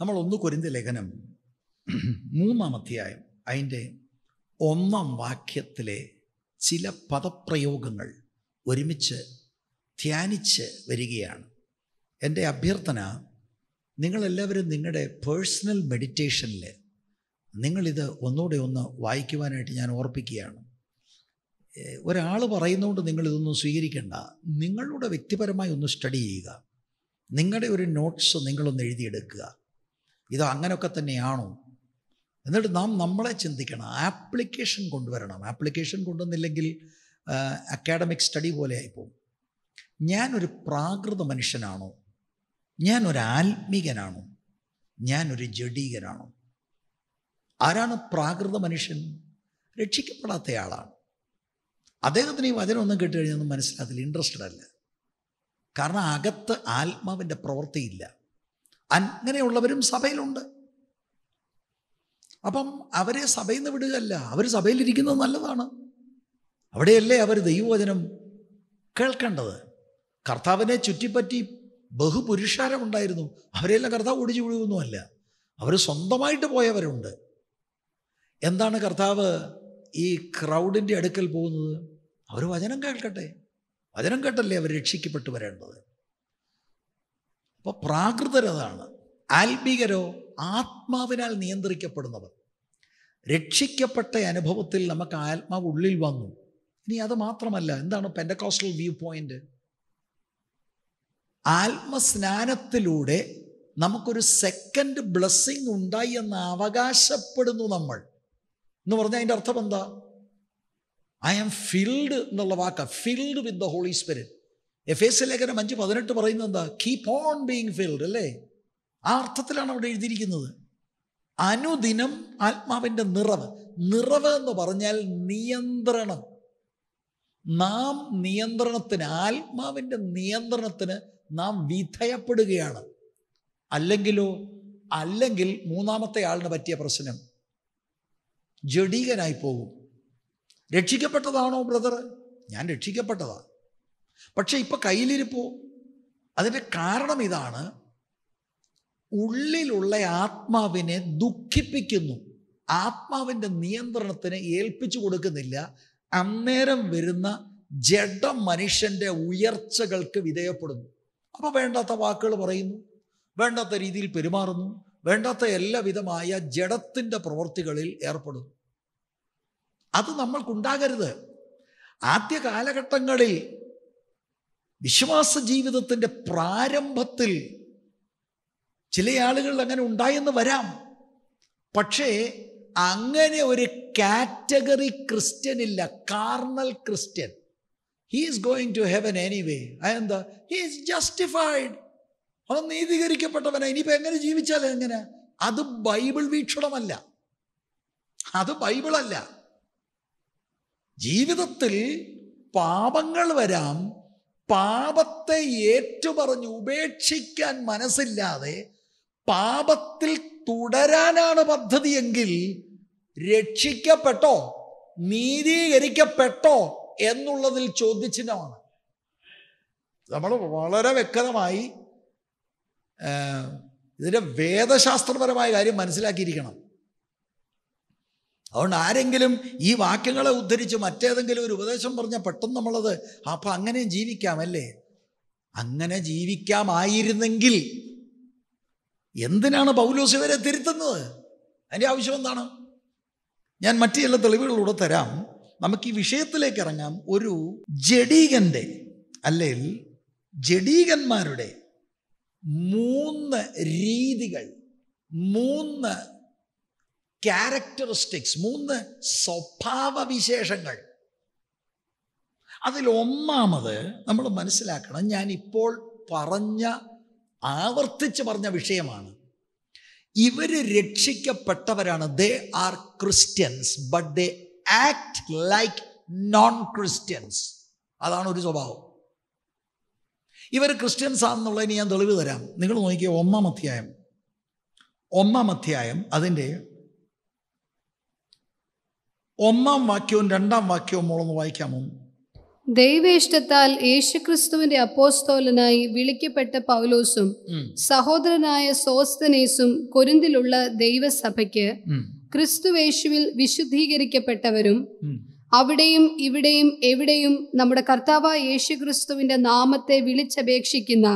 നമ്മൾ ഒന്ന് കൊരിന്ത ലേഖനം മൂന്നാം അധ്യായം അതിൻ്റെ ഒന്നാം വാക്യത്തിലെ ചില പദപ്രയോഗങ്ങൾ ഒരുമിച്ച് ധ്യാനിച്ച് വരികയാണ് എൻ്റെ അഭ്യർത്ഥന നിങ്ങളെല്ലാവരും നിങ്ങളുടെ പേഴ്സണൽ മെഡിറ്റേഷനിൽ നിങ്ങളിത് ഒന്നുകൂടെ ഒന്ന് വായിക്കുവാനായിട്ട് ഞാൻ ഓർപ്പിക്കുകയാണ് ഒരാൾ പറയുന്നതുകൊണ്ട് നിങ്ങളിതൊന്നും സ്വീകരിക്കേണ്ട നിങ്ങളുടെ വ്യക്തിപരമായി ഒന്ന് സ്റ്റഡി ചെയ്യുക നിങ്ങളുടെ ഒരു നോട്ട്സ് നിങ്ങളൊന്ന് എഴുതിയെടുക്കുക ഇത് അങ്ങനെയൊക്കെ തന്നെയാണോ എന്നിട്ട് നാം നമ്മളെ ചിന്തിക്കണം ആപ്ലിക്കേഷൻ കൊണ്ടുവരണം ആപ്ലിക്കേഷൻ കൊണ്ടുവന്നില്ലെങ്കിൽ അക്കാഡമിക് സ്റ്റഡി പോലെയായിപ്പോവും ഞാനൊരു പ്രാകൃത മനുഷ്യനാണോ ഞാനൊരു ആത്മീകനാണോ ഞാനൊരു ജഡീകനാണോ ആരാണ് പ്രാകൃത മനുഷ്യൻ രക്ഷിക്കപ്പെടാത്തയാളാണ് അദ്ദേഹത്തിന് ഈ വചനം കേട്ട് കഴിഞ്ഞൊന്നും മനസ്സിലാകത്തില്ല ഇൻട്രസ്റ്റഡ് അല്ല കാരണം അകത്ത് ആത്മാവിൻ്റെ പ്രവൃത്തിയില്ല അങ്ങനെയുള്ളവരും സഭയിലുണ്ട് അപ്പം അവരെ സഭയിൽ നിന്ന് വിടുകയല്ല അവർ സഭയിലിരിക്കുന്നത് നല്ലതാണ് അവിടെയല്ലേ അവർ ദൈവവചനം കേൾക്കേണ്ടത് കർത്താവിനെ ചുറ്റിപ്പറ്റി ബഹുപുരുഷാരം ഉണ്ടായിരുന്നു അവരെല്ലാം കർത്താവ് ഓടിച്ചു വിടുകയൊന്നുമല്ല അവർ സ്വന്തമായിട്ട് പോയവരുണ്ട് എന്താണ് കർത്താവ് ഈ ക്രൗഡിൻ്റെ അടുക്കൽ പോകുന്നത് അവർ വചനം കേൾക്കട്ടെ വചനം കേട്ടല്ലേ അവർ രക്ഷിക്കപ്പെട്ടു വരേണ്ടത് അപ്പോൾ പ്രാകൃതരതാണ് ആത്മീകരോ ആത്മാവിനാൽ നിയന്ത്രിക്കപ്പെടുന്നവർ രക്ഷിക്കപ്പെട്ട അനുഭവത്തിൽ നമുക്ക് ആത്മാവ് ഉള്ളിൽ വന്നു ഇനി അത് മാത്രമല്ല എന്താണ് പെൻഡക്കോസ്റ്റൽ വ്യൂ പോയിന്റ് ആത്മസ്നാനത്തിലൂടെ നമുക്കൊരു സെക്കൻഡ് ബ്ലെസ്സിങ് ഉണ്ടായി എന്ന് അവകാശപ്പെടുന്നു നമ്മൾ എന്ന് പറഞ്ഞാൽ അതിൻ്റെ അർത്ഥം എന്താ ഐ ആം ഫിൽഡ് എന്നുള്ള വാക്ക filled with the Holy Spirit F S ലേഖനം അഞ്ച് പതിനെട്ട് പറയുന്നത് എന്താ കീപ് ഓൺ ബീങ് ഫിൽഡ് അല്ലേ ആ അർത്ഥത്തിലാണ് അവിടെ എഴുതിയിരിക്കുന്നത് അനുദിനം ആത്മാവിൻ്റെ നിറവ് നിറവ് എന്ന് പറഞ്ഞാൽ നിയന്ത്രണം നാം നിയന്ത്രണത്തിന് ആത്മാവിൻ്റെ നിയന്ത്രണത്തിന് നാം വിധയപ്പെടുകയാണ് അല്ലെങ്കിലോ അല്ലെങ്കിൽ മൂന്നാമത്തെ ആളിന് പറ്റിയ പ്രശ്നം ജഡീകനായി പോകും രക്ഷിക്കപ്പെട്ടതാണോ ബ്രദർ ഞാൻ രക്ഷിക്കപ്പെട്ടതാണ് പക്ഷെ ഇപ്പം കയ്യിലിരിപ്പോ അതിൻ്റെ കാരണം ഇതാണ് ഉള്ളിലുള്ള ആത്മാവിനെ ദുഃഖിപ്പിക്കുന്നു ആത്മാവിൻ്റെ നിയന്ത്രണത്തിന് ഏൽപ്പിച്ചു കൊടുക്കുന്നില്ല അന്നേരം വരുന്ന ജഡ മനുഷ്യൻ്റെ ഉയർച്ചകൾക്ക് വിധേയപ്പെടുന്നു അപ്പോൾ വേണ്ടാത്ത വാക്കുകൾ പറയുന്നു വേണ്ടാത്ത രീതിയിൽ പെരുമാറുന്നു വേണ്ടാത്ത എല്ലാവിധമായ ജഡത്തിൻ്റെ പ്രവൃത്തികളിൽ ഏർപ്പെടുന്നു അത് നമ്മൾക്കുണ്ടാകരുത് ആദ്യ കാലഘട്ടങ്ങളിൽ വിശ്വാസ ജീവിതത്തിൻ്റെ പ്രാരംഭത്തിൽ ചില ആളുകൾ അങ്ങനെ ഉണ്ടായെന്ന് വരാം പക്ഷേ അങ്ങനെ ഒരു കാറ്റഗറി ക്രിസ്ത്യൻ ഇല്ല carnal Christian he is going to heaven anyway അതെന്താ ഹീ ജസ്റ്റിഫൈഡ് അവൻ നീതീകരിക്കപ്പെട്ടവനാണ് ഇനിയിപ്പോൾ എങ്ങനെ ജീവിച്ചാൽ എങ്ങനെ അത് ബൈബിൾ വീക്ഷണമല്ല അത് ബൈബിളല്ല ജീവിതത്തിൽ പാപങ്ങൾ വരാം പാപത്തെ ഏറ്റുപറഞ്ഞ് ഉപേക്ഷിക്കാൻ മനസ്സില്ലാതെ പാപത്തിൽ തുടരാനാണ് പദ്ധതിയെങ്കിൽ രക്ഷിക്കപ്പെട്ടോ നീതീകരിക്കപ്പെട്ടോ എന്നുള്ളതിൽ ചോദ്യചിഹ്നമാണ് നമ്മൾ വളരെ വ്യക്തമായി ഇതിൻ്റെ വേദശാസ്ത്രപരമായ കാര്യം മനസ്സിലാക്കിയിരിക്കണം അതുകൊണ്ട് ആരെങ്കിലും ഈ വാക്യങ്ങളെ ഉദ്ധരിച്ച് മറ്റേതെങ്കിലും ഒരു ഉപദേശം പറഞ്ഞാൽ പെട്ടെന്ന് നമ്മളത് അപ്പം അങ്ങനെ ജീവിക്കാമല്ലേ അങ്ങനെ ജീവിക്കാമായിരുന്നെങ്കിൽ എന്തിനാണ് പൗലോസ് ഇവരെ തിരുത്തുന്നത് അതിൻ്റെ ആവശ്യം എന്താണ് ഞാൻ മറ്റു ചില തെളിവുകളിലൂടെ തരാം നമുക്ക് ഈ വിഷയത്തിലേക്ക് ഇറങ്ങാം ഒരു ജഡീകൻ്റെ അല്ലെങ്കിൽ ജഡീകന്മാരുടെ മൂന്ന് രീതികൾ മൂന്ന് ക്യാരക്ടറിസ്റ്റിക്സ് മൂന്ന് സ്വഭാവവിശേഷങ്ങൾ അതിൽ ഒന്നാമത് നമ്മൾ മനസ്സിലാക്കണം ഞാൻ ഇപ്പോൾ പറഞ്ഞ ആവർത്തിച്ച് പറഞ്ഞ വിഷയമാണ് ഇവർ രക്ഷിക്കപ്പെട്ടവരാണ് they are Christians but they act like non Christians അതാണ് ഒരു സ്വഭാവം ഇവർ ക്രിസ്ത്യൻസ് ആണെന്നുള്ളതിന് ഞാൻ തെളിവ് തരാം നിങ്ങൾ നോക്കിയ ഒന്നാം അധ്യായം ഒന്നാം അധ്യായം അതിൻ്റെ ഒന്നാം വാക്യവും രണ്ടാം വാക്യവും മോളൊന്ന് വായിക്കാമോ ദൈവേഷ്ടത്താൽ യേശുക്രിസ്തുവിന്റെ അപ്പോസ്തോലനായി വിളിക്കപ്പെട്ട പൗലോസും സഹോദരനായ സോസ്തനേസും കൊരിന്തിലുള്ള ദൈവസഭയ്ക്ക് ക്രിസ്തുവേശുവിൽ വിശുദ്ധീകരിക്കപ്പെട്ടവരും അവിടെയും ഇവിടെയും എവിടെയും നമ്മുടെ കർത്താവ് യേശുക്രിസ്തുവിന്റെ നാമത്തെ വിളിച്ചപേക്ഷിക്കുന്ന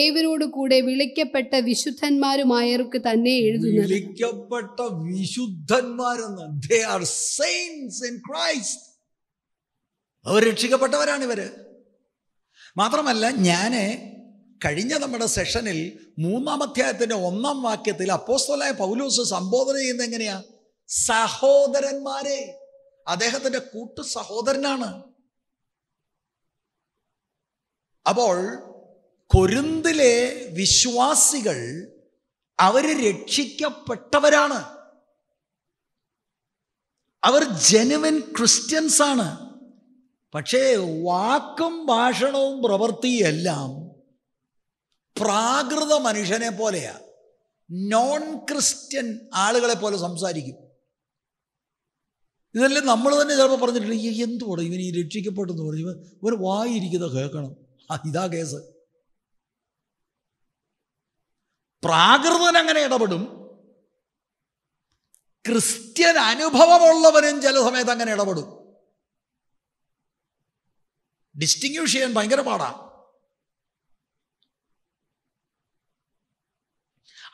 ഏവരോട് കൂടെ വിളിക്കപ്പെട്ട വിശുദ്ധന്മാരുമായവർക്ക് തന്നെ എഴുതുന്നത് വിളിക്കപ്പെട്ട വിശുദ്ധന്മാരെന്ന് they are saints in Christ അവർ രക്ഷിക്കപ്പെട്ടവരാണ് ഇവര് മാത്രമല്ല ഞാൻ കഴിഞ്ഞ നമ്മുടെ സെഷനിൽ മൂന്നാം അധ്യായത്തിന്റെ ഒന്നാം വാക്യത്തിൽ അപ്പോസ്തലായ പൗലൂസ് സംബോധന ചെയ്യുന്നത് എങ്ങനെയാ സഹോദരന്മാരെ അദ്ദേഹത്തിന്റെ കൂട്ടു സഹോദരനാണ് അപ്പോൾ കൊരുന്തിലെ വിശ്വാസികൾ അവർ രക്ഷിക്കപ്പെട്ടവരാണ് അവർ ജനുവൻ ക്രിസ്ത്യൻസ് ആണ് പക്ഷേ വാക്കും ഭാഷണവും പ്രവൃത്തിയെല്ലാം എല്ലാം പ്രാകൃത മനുഷ്യനെ പോലെയാ നോൺ ക്രിസ്ത്യൻ ആളുകളെ പോലെ സംസാരിക്കും ഇതെല്ലാം നമ്മൾ തന്നെ ചിലപ്പോൾ പറഞ്ഞിട്ടുണ്ട് എന്തുകൂടെ ഇവൻ ഈ രക്ഷിക്കപ്പെട്ടെന്ന് പറഞ്ഞു ഇവൻ ഒരു വായിരിക്കുന്നത് കേൾക്കണം ഇതാ കേസ് പ്രാകൃതൻ അങ്ങനെ ഇടപെടും ക്രിസ്ത്യൻ അനുഭവമുള്ളവരും ചില സമയത്ത് അങ്ങനെ ഇടപെടും ഡിസ്റ്റിങ്യൂഷ് ചെയ്യാൻ ഭയങ്കര പാടാണ്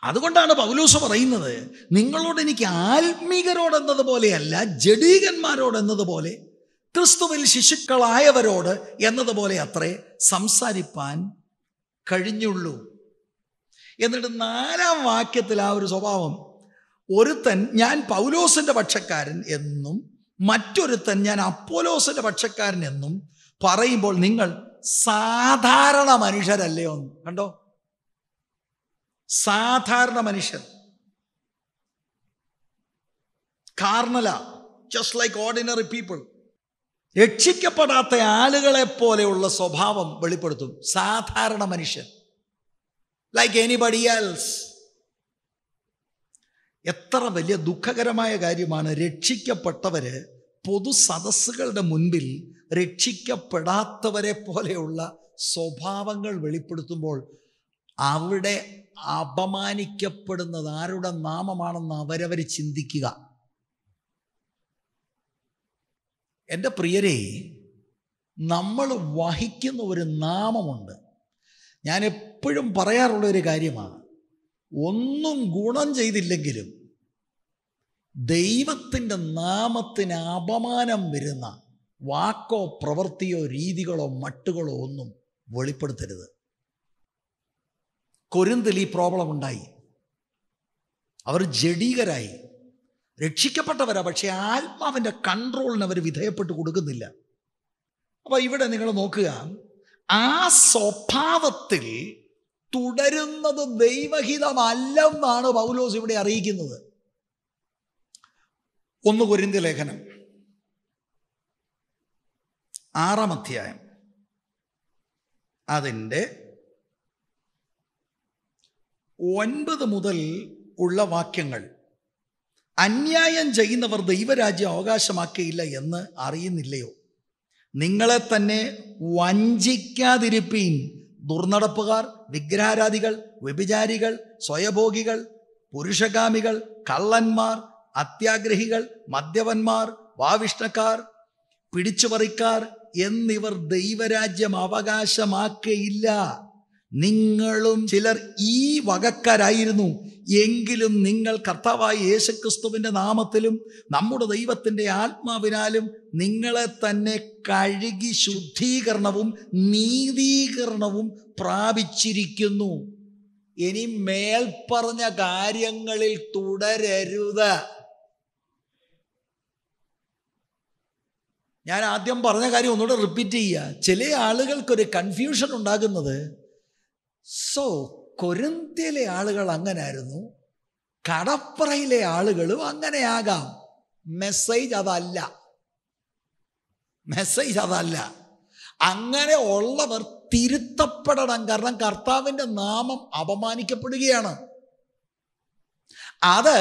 അതുകൊണ്ടാണ് പൗലൂസ് പറയുന്നത് നിങ്ങളോട് എനിക്ക് ആത്മീകരോട് എന്നതുപോലെയല്ല ജഡീകന്മാരോട് എന്നതുപോലെ ക്രിസ്തുവിൽ ശിശുക്കളായവരോട് എന്നതുപോലെ അത്രേ സംസാരിപ്പാൻ കഴിഞ്ഞുള്ളൂ എന്നിട്ട് നാലാം വാക്യത്തിൽ ആ ഒരു സ്വഭാവം ഒരുത്തൻ ഞാൻ പൗലോസിൻ്റെ പക്ഷക്കാരൻ എന്നും മറ്റൊരുത്തൻ ഞാൻ അപ്പോലോസിൻ്റെ പക്ഷക്കാരൻ എന്നും പറയുമ്പോൾ നിങ്ങൾ സാധാരണ മനുഷ്യരല്ലയോ കണ്ടോ സാധാരണ മനുഷ്യർ കാർണല ജസ്റ്റ് ലൈക്ക് ഓർഡിനറി പീപ്പിൾ രക്ഷിക്കപ്പെടാത്ത ആളുകളെ പോലെയുള്ള സ്വഭാവം വെളിപ്പെടുത്തും സാധാരണ മനുഷ്യൻ ലൈക്ക് എനിബഡി എൽസ് എത്ര വലിയ ദുഃഖകരമായ കാര്യമാണ് രക്ഷിക്കപ്പെട്ടവര് പൊതു സദസ്സുകളുടെ മുൻപിൽ രക്ഷിക്കപ്പെടാത്തവരെ പോലെയുള്ള സ്വഭാവങ്ങൾ വെളിപ്പെടുത്തുമ്പോൾ അവിടെ അപമാനിക്കപ്പെടുന്നത് ആരുടെ നാമമാണെന്ന് അവരവർ ചിന്തിക്കുക എൻ്റെ പ്രിയരെ നമ്മൾ വഹിക്കുന്ന ഒരു നാമമുണ്ട് ഞാൻ എപ്പോഴും പറയാറുള്ള ഒരു കാര്യമാണ് ഒന്നും ഗുണം ചെയ്തില്ലെങ്കിലും ദൈവത്തിൻ്റെ നാമത്തിന് അപമാനം വരുന്ന വാക്കോ പ്രവൃത്തിയോ രീതികളോ മട്ടുകളോ ഒന്നും വെളിപ്പെടുത്തരുത് കൊരിന്തിൽ ഈ പ്രോബ്ലം ഉണ്ടായി അവർ ജഡീകരായി രക്ഷിക്കപ്പെട്ടവരാ പക്ഷേ ആത്മാവിൻ്റെ കൺട്രോളിന് അവർ വിധേയപ്പെട്ട് കൊടുക്കുന്നില്ല അപ്പോൾ ഇവിടെ നിങ്ങൾ നോക്കുക ആ സ്വഭാവത്തിൽ തുടരുന്നത് ദൈവഹിതമല്ലെന്നാണ് പൗലോസ് ഇവിടെ അറിയിക്കുന്നത് ഒന്ന് കുരിന്തി ലേഖനം ആറാം അധ്യായം അതിൻ്റെ ഒൻപത് മുതൽ ഉള്ള വാക്യങ്ങൾ അന്യായം ചെയ്യുന്നവർ ദൈവരാജ്യം അവകാശമാക്കിയില്ല എന്ന് അറിയുന്നില്ലയോ നിങ്ങളെ തന്നെ വഞ്ചിക്കാതിരിപ്പീൻ ദുർനടപ്പുകാർ വിഗ്രഹാരാധികൾ വ്യഭിചാരികൾ സ്വയഭോഗികൾ പുരുഷകാമികൾ കള്ളന്മാർ അത്യാഗ്രഹികൾ മദ്യപന്മാർ വാവിഷ്ണക്കാർ പിടിച്ചുപറിക്കാർ എന്നിവർ ദൈവരാജ്യം അവകാശമാക്കയില്ല നിങ്ങളും ചിലർ ഈ വകക്കാരായിരുന്നു എങ്കിലും നിങ്ങൾ കർത്താവായ യേശുക്രിസ്തുവിൻ്റെ നാമത്തിലും നമ്മുടെ ദൈവത്തിൻ്റെ ആത്മാവിനാലും നിങ്ങളെ തന്നെ കഴുകി ശുദ്ധീകരണവും നീതീകരണവും പ്രാപിച്ചിരിക്കുന്നു ഇനി മേൽപ്പറഞ്ഞ കാര്യങ്ങളിൽ തുടരരുത് ഞാൻ ആദ്യം പറഞ്ഞ കാര്യം ഒന്നുകൂടെ റിപ്പീറ്റ് ചെയ്യുക ചില ആളുകൾക്കൊരു കൺഫ്യൂഷൻ ഉണ്ടാകുന്നത് സോ കൊരന്തിയിലെ ആളുകൾ അങ്ങനായിരുന്നു കടപ്പുറയിലെ ആളുകളും അങ്ങനെയാകാം മെസ്സേജ് അതല്ല മെസ്സേജ് അതല്ല അങ്ങനെ ഉള്ളവർ തിരുത്തപ്പെടണം കാരണം കർത്താവിൻ്റെ നാമം അപമാനിക്കപ്പെടുകയാണ് അത്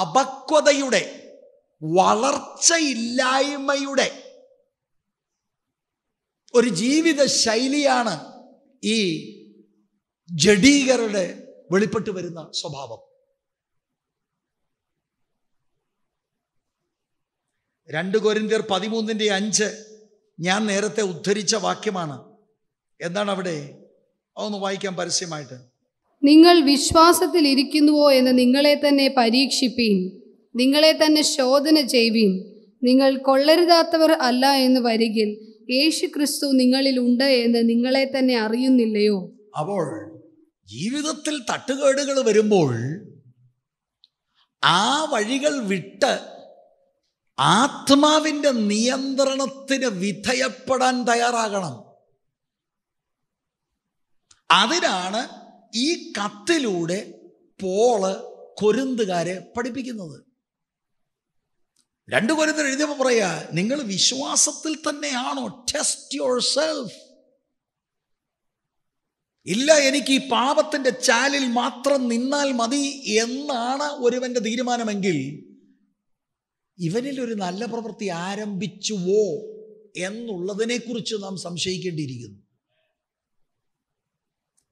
അപക്വതയുടെ വളർച്ചയില്ലായ്മയുടെ ഒരു ജീവിത ശൈലിയാണ് ഈ ജഡീകരുടെ വെളിപ്പെട്ട് വരുന്ന സ്വഭാവം രണ്ട് കൊരിന്തിയർ പതിമൂന്നിന്റെ അഞ്ച് ഞാൻ നേരത്തെ ഉദ്ധരിച്ച വാക്യമാണ് എന്താണ് അവിടെ അതൊന്ന് വായിക്കാൻ പരസ്യമായിട്ട് നിങ്ങൾ വിശ്വാസത്തിൽ ഇരിക്കുന്നുവോ എന്ന് നിങ്ങളെ തന്നെ പരീക്ഷിപ്പീൻ നിങ്ങളെ തന്നെ ശോധന ചെയ്വീൻ നിങ്ങൾ കൊള്ളരുതാത്തവർ അല്ല എന്ന് വരികിൽ യേശു ക്രിസ്തു നിങ്ങളിൽ ഉണ്ട് എന്ന് നിങ്ങളെ തന്നെ അറിയുന്നില്ലയോ അപ്പോൾ ജീവിതത്തിൽ തട്ടുകേടുകൾ വരുമ്പോൾ ആ വഴികൾ വിട്ട് ആത്മാവിൻ്റെ നിയന്ത്രണത്തിന് വിധേയപ്പെടാൻ തയ്യാറാകണം അതിനാണ് ഈ കത്തിലൂടെ പോള് കൊരുന്തുകാരെ പഠിപ്പിക്കുന്നത് രണ്ടു കൊരുന്തർ എഴുതിയപ്പോൾ പറയുക നിങ്ങൾ വിശ്വാസത്തിൽ തന്നെയാണോ ടെസ്റ്റ് യുവർ സെൽഫ് ഇല്ല എനിക്ക് ഈ പാപത്തിൻ്റെ ചാലിൽ മാത്രം നിന്നാൽ മതി എന്നാണ് ഒരുവൻ്റെ തീരുമാനമെങ്കിൽ ഇവനിൽ ഒരു നല്ല പ്രവൃത്തി ആരംഭിച്ചുവോ എന്നുള്ളതിനെക്കുറിച്ച് നാം സംശയിക്കേണ്ടിയിരിക്കുന്നു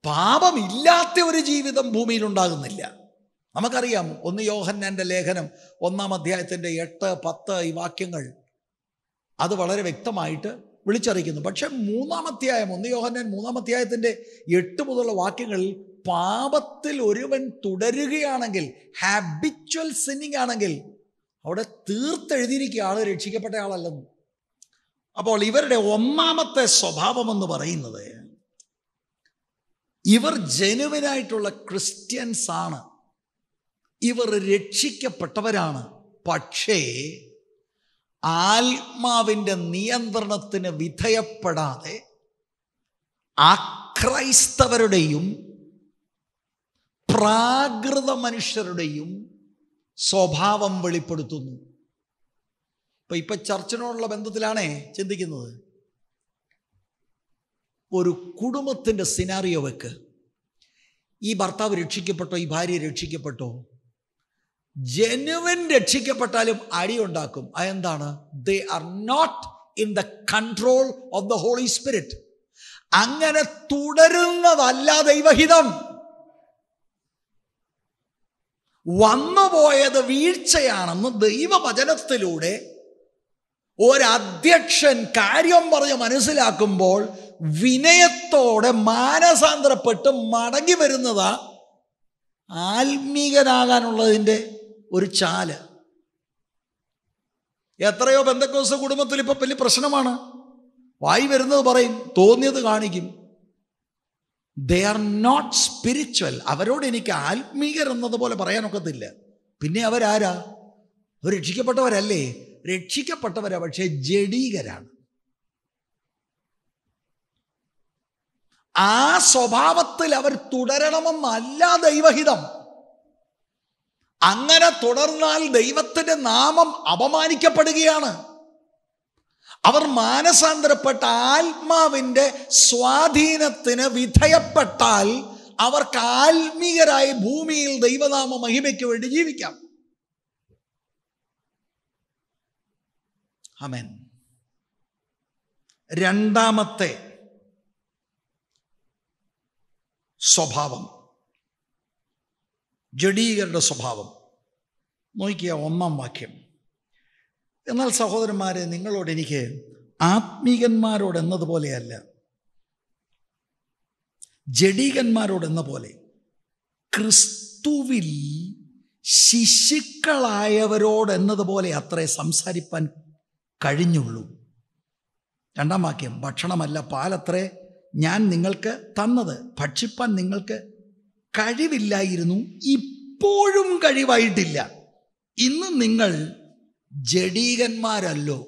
പാപമില്ലാത്ത ഒരു ജീവിതം ഭൂമിയിൽ ഉണ്ടാകുന്നില്ല നമുക്കറിയാം ഒന്ന് യോഹന്നാൻ്റെ ലേഖനം ഒന്നാം അധ്യായത്തിൻ്റെ എട്ട് പത്ത് ഈ വാക്യങ്ങൾ അത് വളരെ വ്യക്തമായിട്ട് വിളിച്ചറിയിക്കുന്നു പക്ഷേ മൂന്നാമധ്യായം ഒന്ന് യോഹന്നാൻ മൂന്നാമധ്യായത്തിൻ്റെ എട്ട് മുതലുള്ള വാക്യങ്ങളിൽ പാപത്തിൽ ഒരുവൻ തുടരുകയാണെങ്കിൽ ഹാബിച്വൽ സിന്നിങ് ആണെങ്കിൽ അവിടെ തീർത്തെഴുതിയിരിക്കുക ആൾ രക്ഷിക്കപ്പെട്ട ആളല്ലെന്ന് അപ്പോൾ ഇവരുടെ ഒന്നാമത്തെ സ്വഭാവമെന്ന് പറയുന്നത് ഇവർ ജനുവിനായിട്ടുള്ള ക്രിസ്ത്യൻസ് ആണ് ഇവർ രക്ഷിക്കപ്പെട്ടവരാണ് പക്ഷേ ആത്മാവിൻ്റെ നിയന്ത്രണത്തിന് വിധേയപ്പെടാതെ അക്രൈസ്തവരുടെയും പ്രാകൃത മനുഷ്യരുടെയും സ്വഭാവം വെളിപ്പെടുത്തുന്നു ഇപ്പൊ ഇപ്പൊ ചർച്ചിനോടുള്ള ബന്ധത്തിലാണേ ചിന്തിക്കുന്നത് ഒരു കുടുംബത്തിൻ്റെ സിനാറിയോ വെക്ക് ഈ ഭർത്താവ് രക്ഷിക്കപ്പെട്ടോ ഈ ഭാര്യ രക്ഷിക്കപ്പെട്ടോ ജനുവൻ രക്ഷിക്കപ്പെട്ടാലും അടിയുണ്ടാക്കും അതെന്താണ് they are not in the control of the Holy Spirit അങ്ങനെ തുടരുന്നതല്ല ദൈവഹിതം വന്നുപോയത് വീഴ്ചയാണെന്ന് ദൈവവചനത്തിലൂടെ ഒരധ്യക്ഷൻ കാര്യം പറഞ്ഞ് മനസ്സിലാക്കുമ്പോൾ വിനയത്തോടെ മാനസാന്തരപ്പെട്ട് മടങ്ങി വരുന്നതാ ആത്മീകനാകാനുള്ളതിൻ്റെ ഒരു ചാല് എത്രയോ ബന്ധക്കോസ് കുടുംബത്തിൽ ഇപ്പൊ വലിയ പ്രശ്നമാണ് വായി വരുന്നത് പറയും തോന്നിയത് കാണിക്കും ദേ ആർ നോട്ട് സ്പിരിച്വൽ അവരോട് എനിക്ക് ആത്മീകർ എന്നതുപോലെ പറയാനൊക്കത്തില്ല പിന്നെ അവരാരാ അവർ രക്ഷിക്കപ്പെട്ടവരല്ലേ രക്ഷിക്കപ്പെട്ടവരാ പക്ഷേ ജഡീകരാണ് ആ സ്വഭാവത്തിൽ അവർ തുടരണമെന്നല്ല ദൈവഹിതം അങ്ങനെ തുടർന്നാൽ ദൈവത്തിൻ്റെ നാമം അപമാനിക്കപ്പെടുകയാണ് അവർ മാനസാന്തരപ്പെട്ട ആത്മാവിൻ്റെ സ്വാധീനത്തിന് വിധേയപ്പെട്ടാൽ അവർക്ക് ആത്മീയരായി ഭൂമിയിൽ ദൈവനാമ മഹിമയ്ക്ക് വേണ്ടി ജീവിക്കാം അമേൻ രണ്ടാമത്തെ സ്വഭാവം ജഡീകരുടെ സ്വഭാവം നോക്കിയ ഒന്നാം വാക്യം എന്നാൽ സഹോദരന്മാരെ നിങ്ങളോട് എനിക്ക് ആത്മീകന്മാരോട് എന്നതുപോലെയല്ല ജഡീകന്മാരോട് എന്ന പോലെ ക്രിസ്തുവിൽ ശിശുക്കളായവരോട് എന്നതുപോലെ അത്രേ സംസാരിപ്പാൻ കഴിഞ്ഞുള്ളൂ രണ്ടാം വാക്യം ഭക്ഷണമല്ല പാലത്രേ ഞാൻ നിങ്ങൾക്ക് തന്നത് ഭക്ഷിപ്പാൻ നിങ്ങൾക്ക് കഴിവില്ലായിരുന്നു ഇപ്പോഴും കഴിവായിട്ടില്ല ഇന്ന് നിങ്ങൾ ജഡീകന്മാരല്ലോ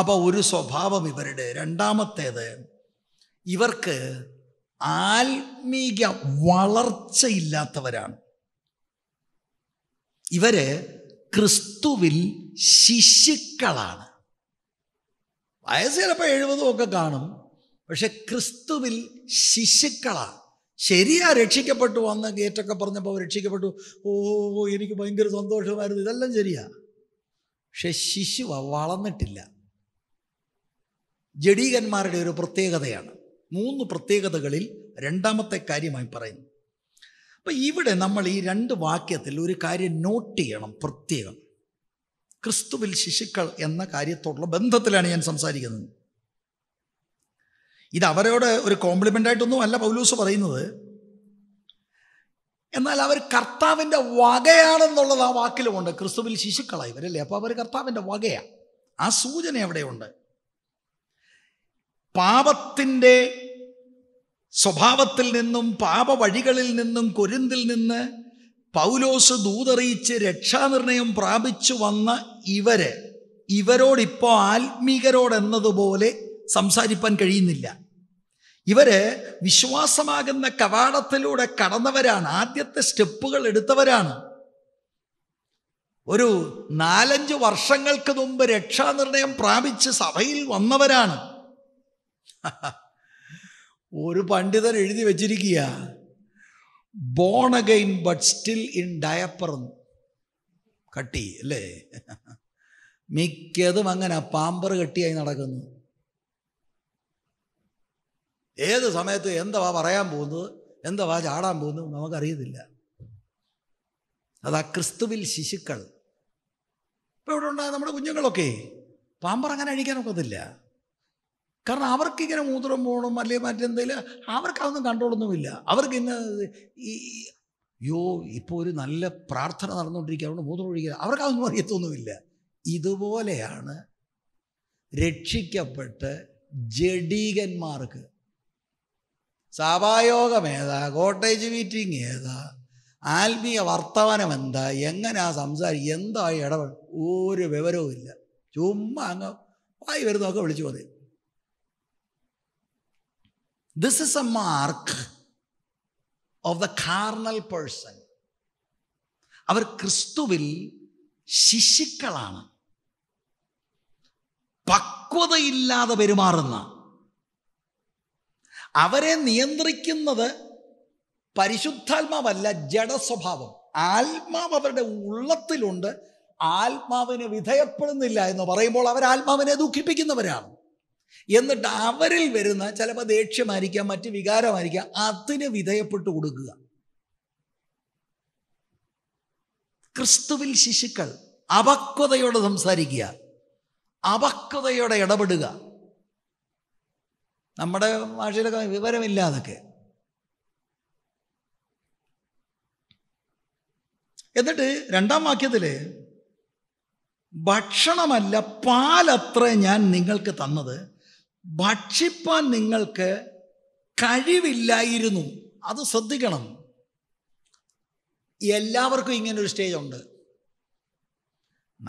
അപ്പോൾ ഒരു സ്വഭാവം ഇവരുടെ രണ്ടാമത്തേത് ഇവർക്ക് ആത്മീക വളർച്ചയില്ലാത്തവരാണ് ഇവര് ക്രിസ്തുവിൽ ശിശുക്കളാണ് വയസ്സ് ചിലപ്പോൾ എഴുപതും ഒക്കെ കാണും പക്ഷെ ക്രിസ്തുവിൽ ശിശുക്കളാണ് ശരിയാ രക്ഷിക്കപ്പെട്ടു വന്ന് ഗേറ്റൊക്കെ പറഞ്ഞപ്പോൾ രക്ഷിക്കപ്പെട്ടു ഓ എനിക്ക് ഭയങ്കര സന്തോഷമായിരുന്നു ഇതെല്ലാം ശരിയാ പക്ഷെ ശിശു വളർന്നിട്ടില്ല ജഡീകന്മാരുടെ ഒരു പ്രത്യേകതയാണ് മൂന്ന് പ്രത്യേകതകളിൽ രണ്ടാമത്തെ കാര്യമായി പറയുന്നു അപ്പം ഇവിടെ നമ്മൾ ഈ രണ്ട് വാക്യത്തിൽ ഒരു കാര്യം നോട്ട് ചെയ്യണം പ്രത്യേകം ക്രിസ്തുവിൽ ശിശുക്കൾ എന്ന കാര്യത്തോടുള്ള ബന്ധത്തിലാണ് ഞാൻ സംസാരിക്കുന്നത് ഇത് അവരോട് ഒരു കോംപ്ലിമെൻ്റ് ആയിട്ടൊന്നും അല്ല പൗലൂസ് പറയുന്നത് എന്നാൽ അവർ കർത്താവിൻ്റെ വകയാണെന്നുള്ളത് ആ വാക്കിലുമുണ്ട് ക്രിസ്തുവിൽ ശിശുക്കളായി ഇവരല്ലേ അപ്പോൾ അവർ കർത്താവിൻ്റെ വകയാണ് ആ സൂചന എവിടെയുണ്ട് പാപത്തിൻ്റെ സ്വഭാവത്തിൽ നിന്നും പാപവഴികളിൽ നിന്നും കൊരിന്തിൽ നിന്ന് പൗലോസ് ദൂതറിയിച്ച് രക്ഷാനിർണയം പ്രാപിച്ചു വന്ന ഇവരെ ഇവരോടിപ്പോൾ ആത്മീകരോടെന്നതുപോലെ സംസാരിപ്പാൻ കഴിയുന്നില്ല ഇവര് വിശ്വാസമാകുന്ന കവാടത്തിലൂടെ കടന്നവരാണ് ആദ്യത്തെ സ്റ്റെപ്പുകൾ എടുത്തവരാണ് ഒരു നാലഞ്ച് വർഷങ്ങൾക്ക് മുമ്പ് രക്ഷാനിർണയം പ്രാപിച്ച് സഭയിൽ വന്നവരാണ് ഒരു പണ്ഡിതൻ എഴുതി വച്ചിരിക്കുക born again but still in diaper കട്ടി അല്ലേ മിക്കതും അങ്ങനെ പാമ്പർ കെട്ടിയായി നടക്കുന്നു ഏത് സമയത്ത് എന്തവാ പറയാൻ പോകുന്നത് എന്തവാ ചാടാൻ പോകുന്നത് നമുക്കറിയത്തില്ല അതാ ക്രിസ്തുവിൽ ശിശുക്കൾ ഇപ്പോൾ ഇവിടെ ഉണ്ടായ നമ്മുടെ കുഞ്ഞുങ്ങളൊക്കെ പാമ്പറങ്ങനെ ഒക്കത്തില്ല കാരണം അവർക്കിങ്ങനെ മൂത്രം പോകണം അല്ലെങ്കിൽ മറ്റെന്തെങ്കിലും അവർക്കതൊന്നും കൺട്രോളൊന്നുമില്ല അവർക്ക് ഇന്ന് ഈ യോ ഇപ്പോൾ ഒരു നല്ല പ്രാർത്ഥന നടന്നുകൊണ്ടിരിക്കുക അതുകൊണ്ട് മൂത്രം ഒഴിക്കുക അവർക്കതൊന്നും അറിയത്തൊന്നുമില്ല ഇതുപോലെയാണ് രക്ഷിക്കപ്പെട്ട് ജഡീകന്മാർക്ക് സഭായോഗം ഏതാ കോട്ടേജ് മീറ്റിംഗ് ഏതാ ആത്മീയ വർത്തമാനം എന്താ എങ്ങനെയാ സംസാരി എന്താ ഇടപെട ഒരു വിവരവും ഇല്ല ചുമ്മാ അങ്ങ് വായി വരുന്നൊക്കെ വിളിച്ചു പോയി this is a mark of the carnal person അവർ ക്രിസ്തുവിൽ ശിശുക്കളാണ് പക്വതയില്ലാതെ പെരുമാറുന്ന അവരെ നിയന്ത്രിക്കുന്നത് പരിശുദ്ധാത്മാവല്ല ജഡസ്വഭാവം ആത്മാവ് അവരുടെ ഉള്ളത്തിലുണ്ട് ആത്മാവിന് വിധേയപ്പെടുന്നില്ല എന്ന് പറയുമ്പോൾ അവർ ആത്മാവിനെ ദുഃഖിപ്പിക്കുന്നവരാണ് എന്നിട്ട് അവരിൽ വരുന്ന ചിലപ്പോൾ ദേഷ്യമായിരിക്കാം മറ്റ് വികാരമായിരിക്കാം അതിന് വിധേയപ്പെട്ട് കൊടുക്കുക ക്രിസ്തുവിൽ ശിശുക്കൾ അപക്വതയോടെ സംസാരിക്കുക അപക്വതയോടെ ഇടപെടുക നമ്മുടെ ഭാഷയിലൊക്കെ വിവരമില്ല അതൊക്കെ എന്നിട്ട് രണ്ടാം വാക്യത്തിൽ ഭക്ഷണമല്ല പാലത്ര ഞാൻ നിങ്ങൾക്ക് തന്നത് ഭക്ഷിപ്പാൻ നിങ്ങൾക്ക് കഴിവില്ലായിരുന്നു അത് ശ്രദ്ധിക്കണം എല്ലാവർക്കും ഇങ്ങനെ ഒരു സ്റ്റേജ് ഉണ്ട്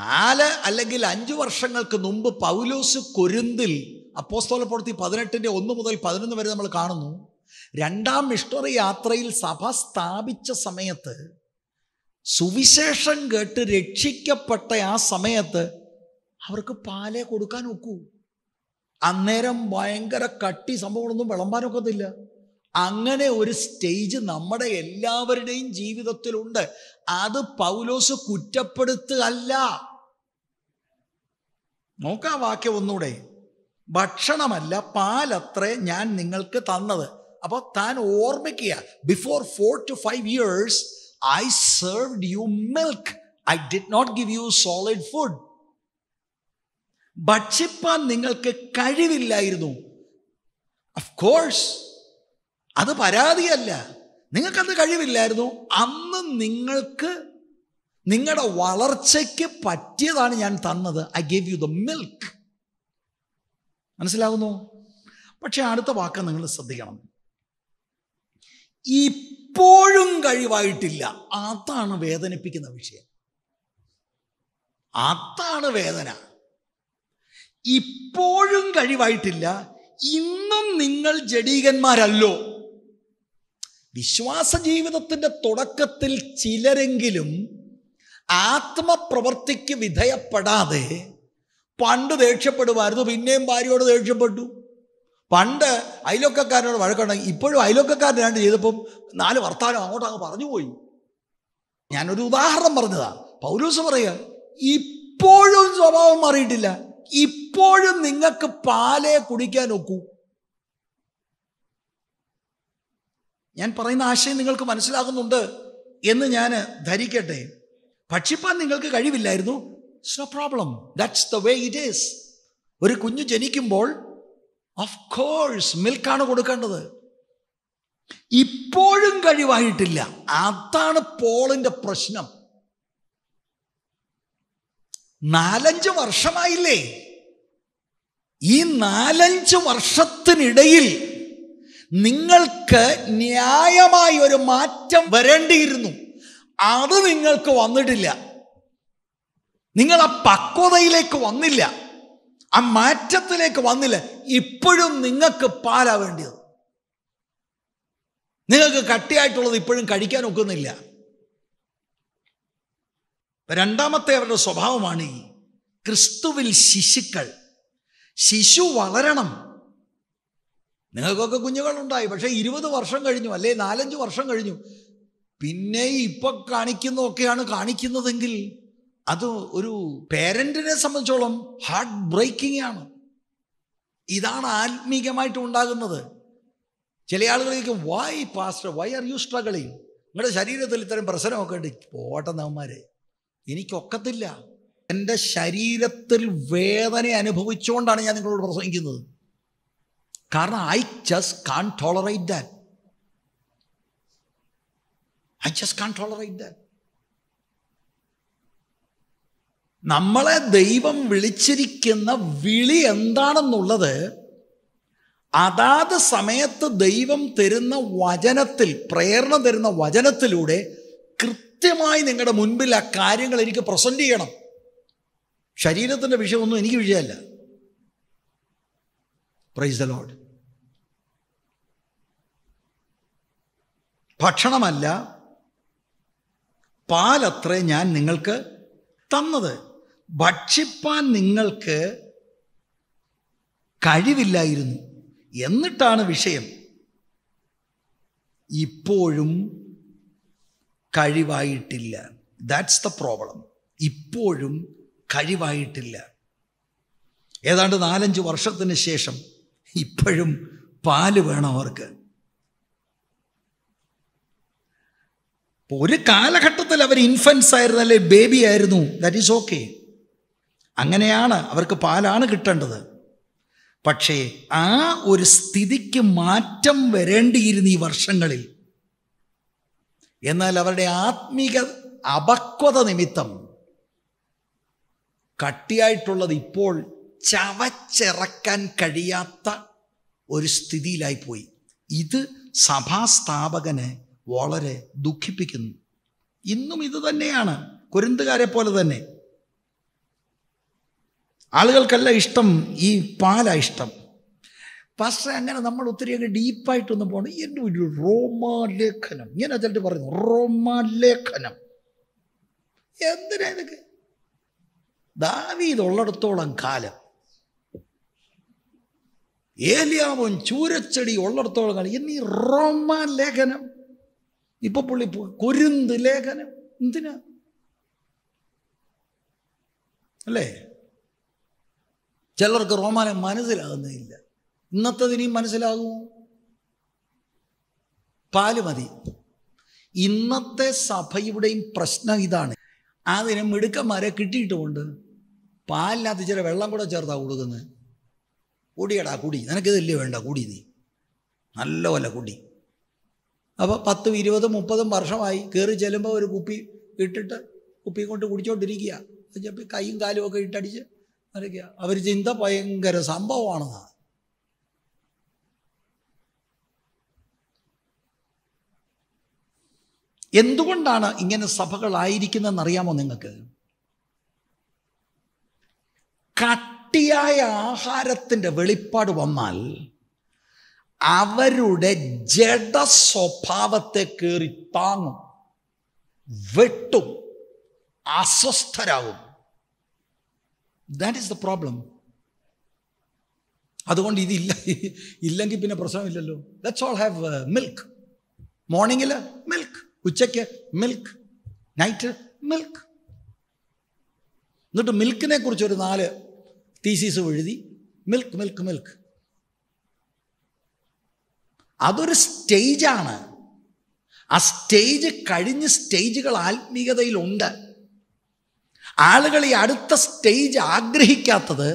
നാല് അല്ലെങ്കിൽ അഞ്ച് വർഷങ്ങൾക്ക് മുമ്പ് പൗലോസ് കൊരുന്തിൽ അപ്പോസ്തോല പ്രവൃത്തി പതിനെട്ടിൻ്റെ ഒന്ന് മുതൽ പതിനൊന്ന് വരെ നമ്മൾ കാണുന്നു രണ്ടാം മിഷണറി യാത്രയിൽ സഭ സ്ഥാപിച്ച സമയത്ത് സുവിശേഷം കേട്ട് രക്ഷിക്കപ്പെട്ട ആ സമയത്ത് അവർക്ക് പാലേ കൊടുക്കാൻ ഒക്കൂ അന്നേരം ഭയങ്കര കട്ടി സംഭവങ്ങളൊന്നും വിളമ്പാനൊക്കത്തില്ല അങ്ങനെ ഒരു സ്റ്റേജ് നമ്മുടെ എല്ലാവരുടെയും ജീവിതത്തിലുണ്ട് അത് പൗലോസ് കുറ്റപ്പെടുത്തുകയല്ല നോക്കാം വാക്യം ഒന്നുകൂടെ ഭക്ഷണമല്ല പാലത്രേ ഞാൻ നിങ്ങൾക്ക് തന്നത് അപ്പോൾ താൻ ഓർമ്മിക്കുക before four two five years I serve you milk I did not give you solid food ഭക്ഷിപ്പാൻ നിങ്ങൾക്ക് കഴിവില്ലായിരുന്നു അഫ് കോഴ്സ് അത് പരാതിയല്ല നിങ്ങൾക്കത് കഴിവില്ലായിരുന്നു അന്ന് നിങ്ങൾക്ക് നിങ്ങളുടെ വളർച്ചയ്ക്ക് പറ്റിയതാണ് ഞാൻ തന്നത് I give you the milk മനസ്സിലാകുന്നു പക്ഷെ അടുത്ത വാക്ക് നിങ്ങൾ ശ്രദ്ധിക്കണം ഇപ്പോഴും കഴിവായിട്ടില്ല അതാണ് വേദനിപ്പിക്കുന്ന വിഷയം അതാണ് വേദന ഇപ്പോഴും കഴിവായിട്ടില്ല ഇന്നും നിങ്ങൾ ജഡീകന്മാരല്ലോ വിശ്വാസ ജീവിതത്തിൻ്റെ തുടക്കത്തിൽ ചിലരെങ്കിലും ആത്മപ്രവൃത്തിക്ക് വിധേയപ്പെടാതെ പണ്ട് ദേഷ്യപ്പെടുമായിരുന്നു പിന്നെയും ഭാര്യയോട് ദേഷ്യപ്പെട്ടു പണ്ട് അയലൊക്കക്കാരനോട് വഴക്കുണ്ടെങ്കിൽ ഇപ്പോഴും അയലൊക്കക്കാരനായിട്ട് ചെയ്തപ്പം നാല് വർത്താനം അങ്ങോട്ട് അങ്ങ് പറഞ്ഞു പോയി ഞാനൊരു ഉദാഹരണം പറഞ്ഞതാ പൗലൂസ് പറയുക ഇപ്പോഴും സ്വഭാവം മാറിയിട്ടില്ല ഇപ്പോഴും നിങ്ങൾക്ക് പാലേ കുടിക്കാൻ ഒക്കൂ ഞാൻ പറയുന്ന ആശയം നിങ്ങൾക്ക് മനസ്സിലാകുന്നുണ്ട് എന്ന് ഞാൻ ധരിക്കട്ടെ ഭക്ഷിപ്പാൻ നിങ്ങൾക്ക് കഴിവില്ലായിരുന്നു it's no problem that's the way it is ഒരു കുഞ്ഞു ജനിക്കുമ്പോൾ ഓഫ് കോഴ്സ് മിൽക്കാണ് കൊടുക്കേണ്ടത് ഇപ്പോഴും കഴിവായിട്ടില്ല അതാണ് പോളിൻ്റെ പ്രശ്നം നാലഞ്ച് വർഷമായില്ലേ ഈ നാലഞ്ച് വർഷത്തിനിടയിൽ നിങ്ങൾക്ക് ന്യായമായ ഒരു മാറ്റം വരേണ്ടിയിരുന്നു അത് നിങ്ങൾക്ക് വന്നിട്ടില്ല നിങ്ങൾ ആ പക്വതയിലേക്ക് വന്നില്ല ആ മാറ്റത്തിലേക്ക് വന്നില്ല ഇപ്പോഴും നിങ്ങൾക്ക് പാലാ വേണ്ടിയത് നിങ്ങൾക്ക് കട്ടിയായിട്ടുള്ളത് ഇപ്പോഴും കഴിക്കാൻ ഒക്കുന്നില്ല രണ്ടാമത്തെ അവരുടെ സ്വഭാവമാണ് ഈ ക്രിസ്തുവിൽ ശിശുക്കൾ ശിശു വളരണം നിങ്ങൾക്കൊക്കെ കുഞ്ഞുങ്ങളുണ്ടായി പക്ഷേ ഇരുപത് വർഷം കഴിഞ്ഞു അല്ലെ നാലഞ്ച് വർഷം കഴിഞ്ഞു പിന്നെ ഇപ്പൊ കാണിക്കുന്നതൊക്കെയാണ് കാണിക്കുന്നതെങ്കിൽ അത് ഒരു പേരൻറ്റിനെ സംബന്ധിച്ചോളം ഹാർട്ട് ബ്രേക്കിംഗ് ആണ് ഇതാണ് ആത്മീകമായിട്ട് ഉണ്ടാകുന്നത് ചില ആളുകളിലേക്ക് why pastor why are you struggling നിങ്ങളുടെ ശരീരത്തിൽ ഇത്തരം പ്രശ്നമൊക്കെ ഉണ്ട് പോട്ടെന്നവന്മാരെ എനിക്കൊക്കത്തില്ല എൻ്റെ ശരീരത്തിൽ വേദന അനുഭവിച്ചുകൊണ്ടാണ് ഞാൻ നിങ്ങളോട് പ്രസംഗിക്കുന്നത് കാരണം I just can't tolerate that I just can't tolerate that നമ്മളെ ദൈവം വിളിച്ചിരിക്കുന്ന വിളി എന്താണെന്നുള്ളത് അതാത് സമയത്ത് ദൈവം തരുന്ന വചനത്തിൽ പ്രേരണ തരുന്ന വചനത്തിലൂടെ കൃത്യമായി നിങ്ങളുടെ മുൻപിൽ ആ കാര്യങ്ങൾ എനിക്ക് പ്രസൻറ്റ് ചെയ്യണം ശരീരത്തിൻ്റെ വിഷയമൊന്നും എനിക്ക് വിഷയമല്ല പ്രൈസ് ദ ലോഡ് ഭക്ഷണമല്ല പാലത്രേ ഞാൻ നിങ്ങൾക്ക് തന്നത് ഭക്ഷിപ്പാൻ നിങ്ങൾക്ക് കഴിവില്ലായിരുന്നു എന്നിട്ടാണ് വിഷയം ഇപ്പോഴും കഴിവായിട്ടില്ല ദാറ്റ്സ് ദ പ്രോബ്ലം ഇപ്പോഴും കഴിവായിട്ടില്ല ഏതാണ്ട് നാലഞ്ച് വർഷത്തിന് ശേഷം ഇപ്പോഴും പാല് വേണം അവർക്ക് ഒരു കാലഘട്ടത്തിൽ അവർ ഇൻഫൻസ് ആയിരുന്നു അല്ലെ ബേബി ആയിരുന്നു ദാറ്റ് ഈസ് ഓക്കെ അങ്ങനെയാണ് അവർക്ക് പാലാണ് കിട്ടേണ്ടത് പക്ഷേ ആ ഒരു സ്ഥിതിക്ക് മാറ്റം വരേണ്ടിയിരുന്നു ഈ വർഷങ്ങളിൽ എന്നാൽ അവരുടെ ആത്മീക അപക്വത നിമിത്തം കട്ടിയായിട്ടുള്ളത് ഇപ്പോൾ ചവച്ചിറക്കാൻ കഴിയാത്ത ഒരു സ്ഥിതിയിലായിപ്പോയി ഇത് സഭാസ്ഥാപകനെ വളരെ ദുഃഖിപ്പിക്കുന്നു ഇന്നും ഇത് തന്നെയാണ് കുരുന്തുകാരെ പോലെ തന്നെ ആളുകൾക്കല്ല ഇഷ്ടം ഈ പാലാ ഇഷ്ടം പക്ഷേ അങ്ങനെ നമ്മൾ അങ്ങ് ഡീപ്പായിട്ടൊന്നും പോകണം എൻ്റെ ഒരു റോമാലേഖനം ഞാൻ അതിലിട്ട് പറയുന്നു റോമാലേഖനം എന്തിനാ ഇതൊക്കെ ദാവീതുള്ളിടത്തോളം കാലം ഏലിയാവും ചൂരച്ചെടി ഉള്ളിടത്തോളം കാലം എന്നീ റോമാലേഖനം ഇപ്പൊ പുള്ളി കുരുന്ത് ലേഖനം എന്തിനാ അല്ലേ ചിലർക്ക് റോമാനെ മനസ്സിലാകുന്നില്ല ഇന്നത്തതിനെയും മനസ്സിലാകുമോ പാല് മതി ഇന്നത്തെ സഭയുടെയും പ്രശ്നം ഇതാണ് അതിന് മിടുക്കന്മാരെ കിട്ടിയിട്ടുമുണ്ട് പാലിനകത്ത് ചില വെള്ളം കൂടെ ചേർത്താ കൊടുക്കുന്നത് കുടിയടാ കുടി നിനക്കിതല്ലേ വേണ്ട കുടി നീ നല്ലപോലെ കുടി അപ്പോൾ പത്തും ഇരുപതും മുപ്പതും വർഷമായി കയറി ചെല്ലുമ്പോൾ ഒരു കുപ്പി ഇട്ടിട്ട് കുപ്പി കൊണ്ട് കുടിച്ചോണ്ടിരിക്കുക കൈയും കാലും ഒക്കെ ഇട്ടടിച്ച് ആരൊക്കെയാ അവർ ചിന്ത ഭയങ്കര സംഭവമാണെന്നാ എന്തുകൊണ്ടാണ് ഇങ്ങനെ സഭകളായിരിക്കുന്നതെന്ന് അറിയാമോ നിങ്ങൾക്ക് കട്ടിയായ ആഹാരത്തിൻ്റെ വെളിപ്പാട് വന്നാൽ അവരുടെ ജഡ സ്വഭാവത്തെ കയറി താങ്ങും വെട്ടും അസ്വസ്ഥരാകും ദാറ്റ് ഇസ് ദ പ്രോബ്ലം അതുകൊണ്ട് ഇതില്ല ഇല്ലെങ്കിൽ പിന്നെ പ്രശ്നമില്ലല്ലോ ലെറ്റ്സ് ഓൾ ഹാവ് മിൽക്ക് മോർണിംഗിൽ മിൽക്ക് ഉച്ചയ്ക്ക് മിൽക്ക് നൈറ്റ് മിൽക്ക് എന്നിട്ട് മിൽക്കിനെ കുറിച്ച് ഒരു നാല് തീസീസ് എഴുതി മിൽക്ക് മിൽക്ക് മിൽക്ക് അതൊരു സ്റ്റേജാണ് ആ സ്റ്റേജ് കഴിഞ്ഞ് സ്റ്റേജുകൾ ആത്മീയതയിലുണ്ട് ആളുകൾ ഈ അടുത്ത സ്റ്റേജ് ആഗ്രഹിക്കാത്തത്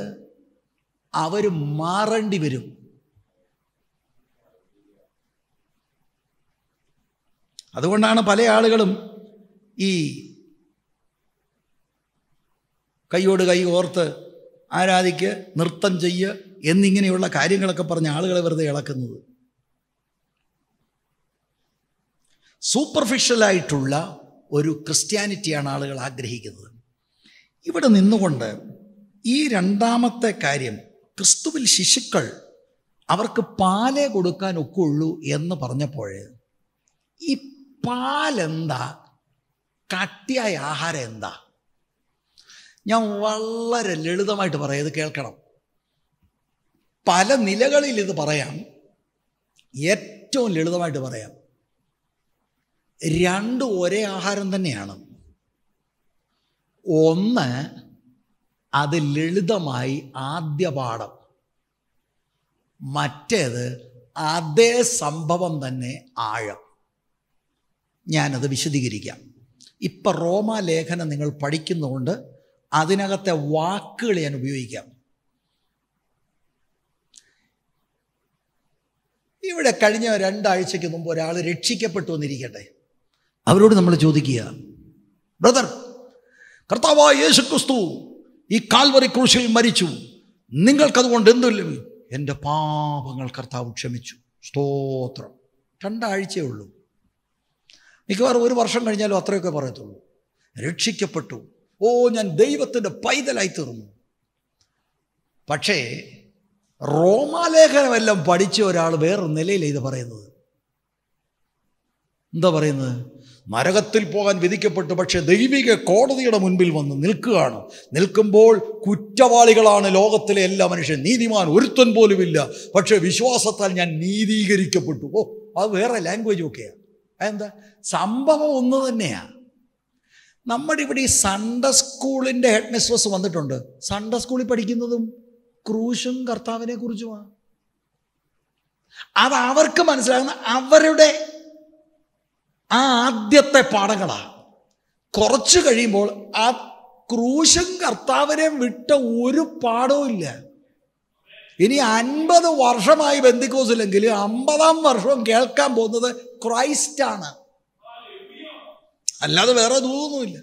അവർ മാറേണ്ടി വരും അതുകൊണ്ടാണ് പല ആളുകളും ഈ കൈയോട് കൈ ഓർത്ത് ആരാധിക്ക് നൃത്തം ചെയ്യുക എന്നിങ്ങനെയുള്ള കാര്യങ്ങളൊക്കെ പറഞ്ഞ് ആളുകളെ വെറുതെ ഇളക്കുന്നത് സൂപ്പർഫിഷ്യലായിട്ടുള്ള ഒരു ക്രിസ്ത്യാനിറ്റിയാണ് ആളുകൾ ആഗ്രഹിക്കുന്നത് ഇവിടെ നിന്നുകൊണ്ട് ഈ രണ്ടാമത്തെ കാര്യം ക്രിസ്തുവിൽ ശിശുക്കൾ അവർക്ക് പാലേ കൊടുക്കാൻ ഒക്കുള്ളൂ എന്ന് പറഞ്ഞപ്പോൾ ഈ പാലെന്താ കട്ടിയായ ആഹാരം എന്താ ഞാൻ വളരെ ലളിതമായിട്ട് പറയാം ഇത് കേൾക്കണം പല നിലകളിൽ ഇത് പറയാം ഏറ്റവും ലളിതമായിട്ട് പറയാം രണ്ടും ഒരേ ആഹാരം തന്നെയാണ് ഒന്ന് അത് ലളിതമായി ആദ്യ പാഠം മറ്റേത് അതേ സംഭവം തന്നെ ആഴം ഞാനത് വിശദീകരിക്കാം ഇപ്പം റോമാലേഖനം നിങ്ങൾ പഠിക്കുന്നതുകൊണ്ട് അതിനകത്തെ വാക്കുകൾ ഞാൻ ഉപയോഗിക്കാം ഇവിടെ കഴിഞ്ഞ രണ്ടാഴ്ചയ്ക്ക് മുമ്പ് ഒരാൾ രക്ഷിക്കപ്പെട്ടു എന്നിരിക്കട്ടെ അവരോട് നമ്മൾ ചോദിക്കുക ബ്രദർ കർത്താവായ യേശു ക്രിസ്തു ഈ കാൽവറി ക്രൂശിൽ മരിച്ചു നിങ്ങൾക്കതുകൊണ്ട് എന്തു എൻ്റെ പാപങ്ങൾ കർത്താവ് ക്ഷമിച്ചു സ്തോത്രം രണ്ടാഴ്ചയേ ഉള്ളൂ മിക്കവാറും ഒരു വർഷം കഴിഞ്ഞാലും അത്രയൊക്കെ പറയത്തുള്ളൂ രക്ഷിക്കപ്പെട്ടു ഓ ഞാൻ ദൈവത്തിൻ്റെ പൈതലായി തീർന്നു പക്ഷേ റോമാലേഖനമെല്ലാം പഠിച്ച ഒരാൾ വേറൊരു നിലയിലാണ് ഇത് പറയുന്നത് എന്താ പറയുന്നത് നരകത്തിൽ പോകാൻ വിധിക്കപ്പെട്ടു പക്ഷേ ദൈവിക കോടതിയുടെ മുൻപിൽ വന്ന് നിൽക്കുകയാണ് നിൽക്കുമ്പോൾ കുറ്റവാളികളാണ് ലോകത്തിലെ എല്ലാ മനുഷ്യൻ നീതിമാൻ ഒരുത്തൻ പോലുമില്ല പക്ഷേ വിശ്വാസത്താൽ ഞാൻ നീതീകരിക്കപ്പെട്ടു ഓ അത് വേറെ ലാംഗ്വേജ് ഒക്കെയാണ് എന്താ സംഭവം ഒന്ന് തന്നെയാണ് നമ്മുടെ ഇവിടെ ഈ സൺഡ സ്കൂളിൻ്റെ ഹെഡ് മിസ്ട്രസ് വന്നിട്ടുണ്ട് സൺഡ സ്കൂളിൽ പഠിക്കുന്നതും ക്രൂശും കർത്താവിനെ കുറിച്ചുമാണ് അത് അവർക്ക് മനസ്സിലാകുന്ന അവരുടെ ആ ആദ്യത്തെ പാഠങ്ങളാണ് കുറച്ച് കഴിയുമ്പോൾ ആ ക്രൂശൻ കർത്താവിനെ വിട്ട ഒരു പാഠവും ഇല്ല ഇനി അൻപത് വർഷമായി ബന്ധിക്കോസില്ലെങ്കിൽ അമ്പതാം വർഷവും കേൾക്കാൻ പോകുന്നത് ക്രൈസ്റ്റാണ് അല്ലാതെ വേറെ ദൂരമൊന്നുമില്ല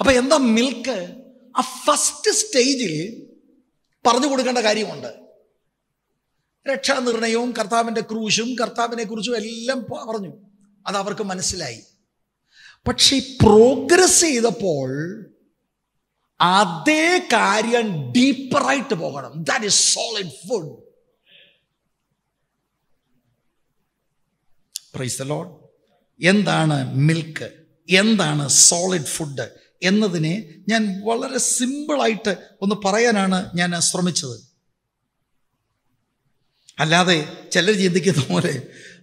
അപ്പൊ എന്താ മിൽക്ക് ആ ഫസ്റ്റ് സ്റ്റേജിൽ പറഞ്ഞു കൊടുക്കേണ്ട കാര്യമുണ്ട് രക്ഷാനിർണയവും കർത്താവിൻ്റെ ക്രൂശും കർത്താവിനെ കുറിച്ചും എല്ലാം പറഞ്ഞു അത് അവർക്ക് മനസ്സിലായി പക്ഷെ പ്രോഗ്രസ് ചെയ്തപ്പോൾ അതേ കാര്യം ഡീപ്പറായിട്ട് പോകണം that is solid food praise എന്താണ് മിൽക്ക് എന്താണ് സോളിഡ് ഫുഡ് എന്നതിനെ ഞാൻ വളരെ സിമ്പിളായിട്ട് ഒന്ന് പറയാനാണ് ഞാൻ ശ്രമിച്ചത് അല്ലാതെ ചിലർ ചിന്തിക്കുന്ന പോലെ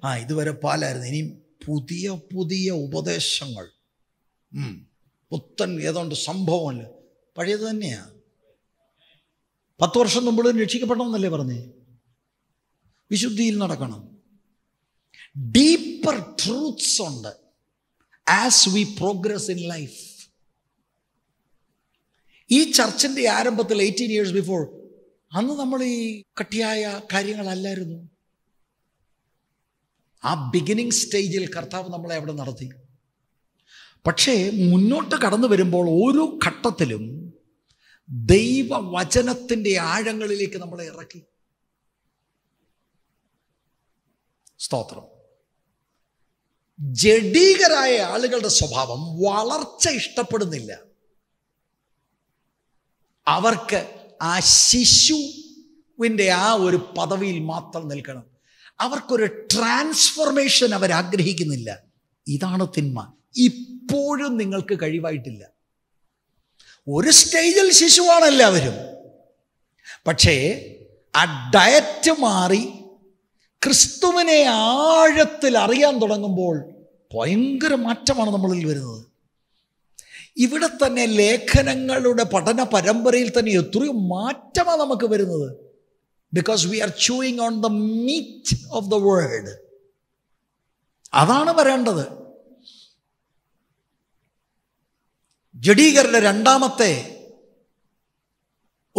ആ ഇതുവരെ പാലായിരുന്നു ഇനിയും പുതിയ പുതിയ ഉപദേശങ്ങൾ പുത്തൻ ഏതാണ്ട് സംഭവമല്ല പഴയത് തന്നെയാണ് പത്ത് വർഷം മുമ്പ് രക്ഷിക്കപ്പെടണമെന്നല്ലേ പറഞ്ഞേ വിശുദ്ധിയിൽ നടക്കണം ഡീപ്പർ ട്രൂത്ത്സ് ഉണ്ട് as we progress in life ഈ ചർച്ചിൻ്റെ ആരംഭത്തിൽ എയ്റ്റീൻ ഇയേഴ്സ് ബിഫോർ അന്ന് നമ്മൾ ഈ കട്ടിയായ കാര്യങ്ങളല്ലായിരുന്നു ആ ബിഗിനിങ് സ്റ്റേജിൽ കർത്താവ് നമ്മളെ അവിടെ നടത്തി പക്ഷേ മുന്നോട്ട് കടന്നു വരുമ്പോൾ ഓരോ ഘട്ടത്തിലും ദൈവവചനത്തിൻ്റെ ആഴങ്ങളിലേക്ക് നമ്മളെ ഇറക്കി സ്തോത്രം ജഡീകരായ ആളുകളുടെ സ്വഭാവം വളർച്ച ഇഷ്ടപ്പെടുന്നില്ല അവർക്ക് ആ ശിശുവിൻ്റെ ആ ഒരു പദവിയിൽ മാത്രം നിൽക്കണം അവർക്കൊരു ട്രാൻസ്ഫോർമേഷൻ ആഗ്രഹിക്കുന്നില്ല ഇതാണ് തിന്മ ഇപ്പോഴും നിങ്ങൾക്ക് കഴിവായിട്ടില്ല ഒരു സ്റ്റേജിൽ ശിശുവാണ് എല്ലാവരും പക്ഷേ ആ ഡയറ്റ് മാറി ക്രിസ്തുവിനെ ആഴത്തിൽ അറിയാൻ തുടങ്ങുമ്പോൾ ഭയങ്കര മാറ്റമാണ് നമ്മളിൽ വരുന്നത് ഇവിടെ തന്നെ ലേഖനങ്ങളുടെ പഠന പരമ്പരയിൽ തന്നെ എത്രയും മാറ്റമാണ് നമുക്ക് വരുന്നത് because we are chewing on the meat of the world അതാണ് വരേണ്ടത് ജഡീകരുടെ രണ്ടാമത്തെ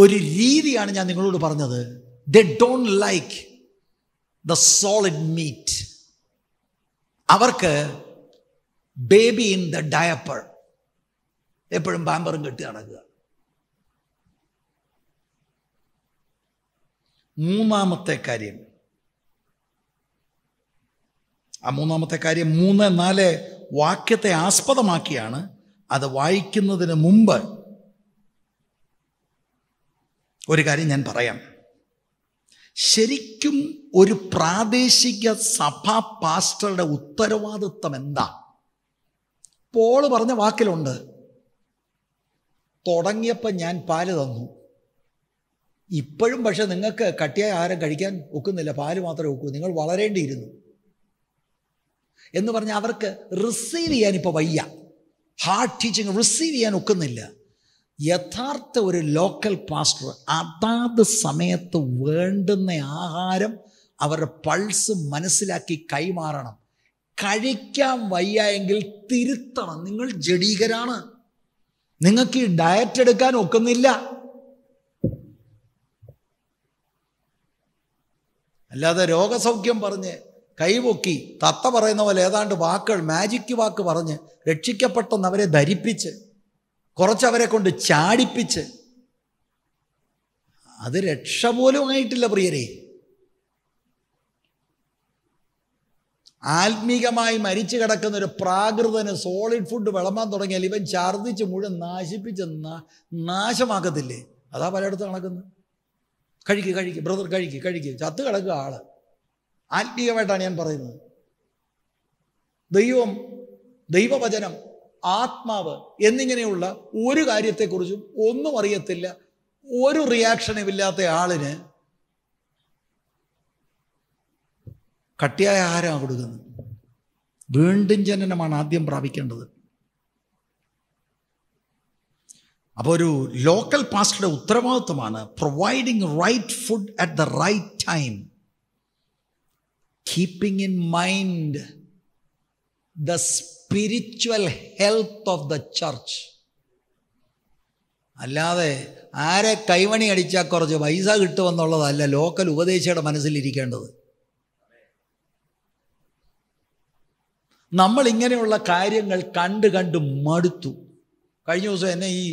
ഒരു രീതിയാണ് ഞാൻ നിങ്ങളോട് പറഞ്ഞത് they don't like the solid meat അവർക്ക് ബേബി ഇൻ ദ ഡയപ്പർ എപ്പോഴും പാമ്പറും കെട്ടി നടക്കുക മൂന്നാമത്തെ കാര്യം ആ മൂന്നാമത്തെ കാര്യം മൂന്ന് നാല് വാക്യത്തെ ആസ്പദമാക്കിയാണ് അത് വായിക്കുന്നതിന് മുമ്പ് ഒരു കാര്യം ഞാൻ പറയാം ശരിക്കും ഒരു പ്രാദേശിക സഭാ പാസ്റ്ററുടെ ഉത്തരവാദിത്വം എന്താ പോള് പറഞ്ഞ വാക്കിലുണ്ട് തുടങ്ങിയപ്പോൾ ഞാൻ പാല് തന്നു ഇപ്പോഴും പക്ഷെ നിങ്ങൾക്ക് കട്ടിയായ ആഹാരം കഴിക്കാൻ ഒക്കുന്നില്ല പാല് മാത്രമേ ഒക്കൂ നിങ്ങൾ വളരേണ്ടിയിരുന്നു എന്ന് പറഞ്ഞാൽ അവർക്ക് റിസീവ് ചെയ്യാൻ ഇപ്പോൾ വയ്യ ഹാർഡ് ടീച്ചിങ് റിസീവ് ചെയ്യാൻ ഒക്കുന്നില്ല യഥാർത്ഥ ഒരു ലോക്കൽ പാസ്റ്റർ അതാത് സമയത്ത് വേണ്ടുന്ന ആഹാരം അവരുടെ പൾസ് മനസ്സിലാക്കി കൈമാറണം കഴിക്കാൻ വയ്യ എങ്കിൽ തിരുത്തണം നിങ്ങൾ ജഡീകരാണ് നിങ്ങൾക്ക് ഈ ഡയറ്റ് എടുക്കാൻ ഒക്കുന്നില്ല അല്ലാതെ രോഗസൗഖ്യം പറഞ്ഞ് കൈപൊക്കി തത്ത പറയുന്ന പോലെ ഏതാണ്ട് വാക്കുകൾ മാജിക് വാക്ക് പറഞ്ഞ് രക്ഷിക്കപ്പെട്ടെന്ന് അവരെ ധരിപ്പിച്ച് കുറച്ചവരെ കൊണ്ട് ചാടിപ്പിച്ച് അത് രക്ഷ പോലും ആയിട്ടില്ല പ്രിയരേ ആത്മീകമായി മരിച്ചു കിടക്കുന്ന ഒരു പ്രാകൃതന് സോളിഡ് ഫുഡ് വിളമ്പാൻ തുടങ്ങിയാൽ ഇവൻ ഛർദ്ദിച്ച് മുഴുവൻ നാശിപ്പിച്ച് നാശമാക്കത്തില്ലേ അതാ പലയിടത്ത് നടക്കുന്നത് കഴിക്കുക കഴിക്കുക ബ്രദർ കഴിക്കുക കഴിക്കുക ചത്ത് കിടക്കുക ആള് ആത്മീയമായിട്ടാണ് ഞാൻ പറയുന്നത് ദൈവം ദൈവവചനം ആത്മാവ് എന്നിങ്ങനെയുള്ള ഒരു കാര്യത്തെക്കുറിച്ചും ഒന്നും അറിയത്തില്ല ഒരു റിയാക്ഷനും ഇല്ലാത്ത ആളിന് കട്ടിയായ ആഹാരമാണ് കൊടുക്കുന്നത് വീണ്ടും ജനനമാണ് ആദ്യം പ്രാപിക്കേണ്ടത് അപ്പോൾ ഒരു ലോക്കൽ പാസ്റ്ററുടെ ഉത്തരവാദിത്വമാണ് providing right food at the right time keeping in mind the spiritual health of the church അല്ലാതെ ആരെ കൈവണി അടിച്ചാൽ കുറച്ച് പൈസ കിട്ടുമെന്നുള്ളതല്ല ലോക്കൽ ഉപദേശിയുടെ മനസ്സിലിരിക്കേണ്ടത് നമ്മൾ ഇങ്ങനെയുള്ള കാര്യങ്ങൾ കണ്ട് കണ്ട് മടുത്തു കഴിഞ്ഞ ദിവസം എന്നെ ഈ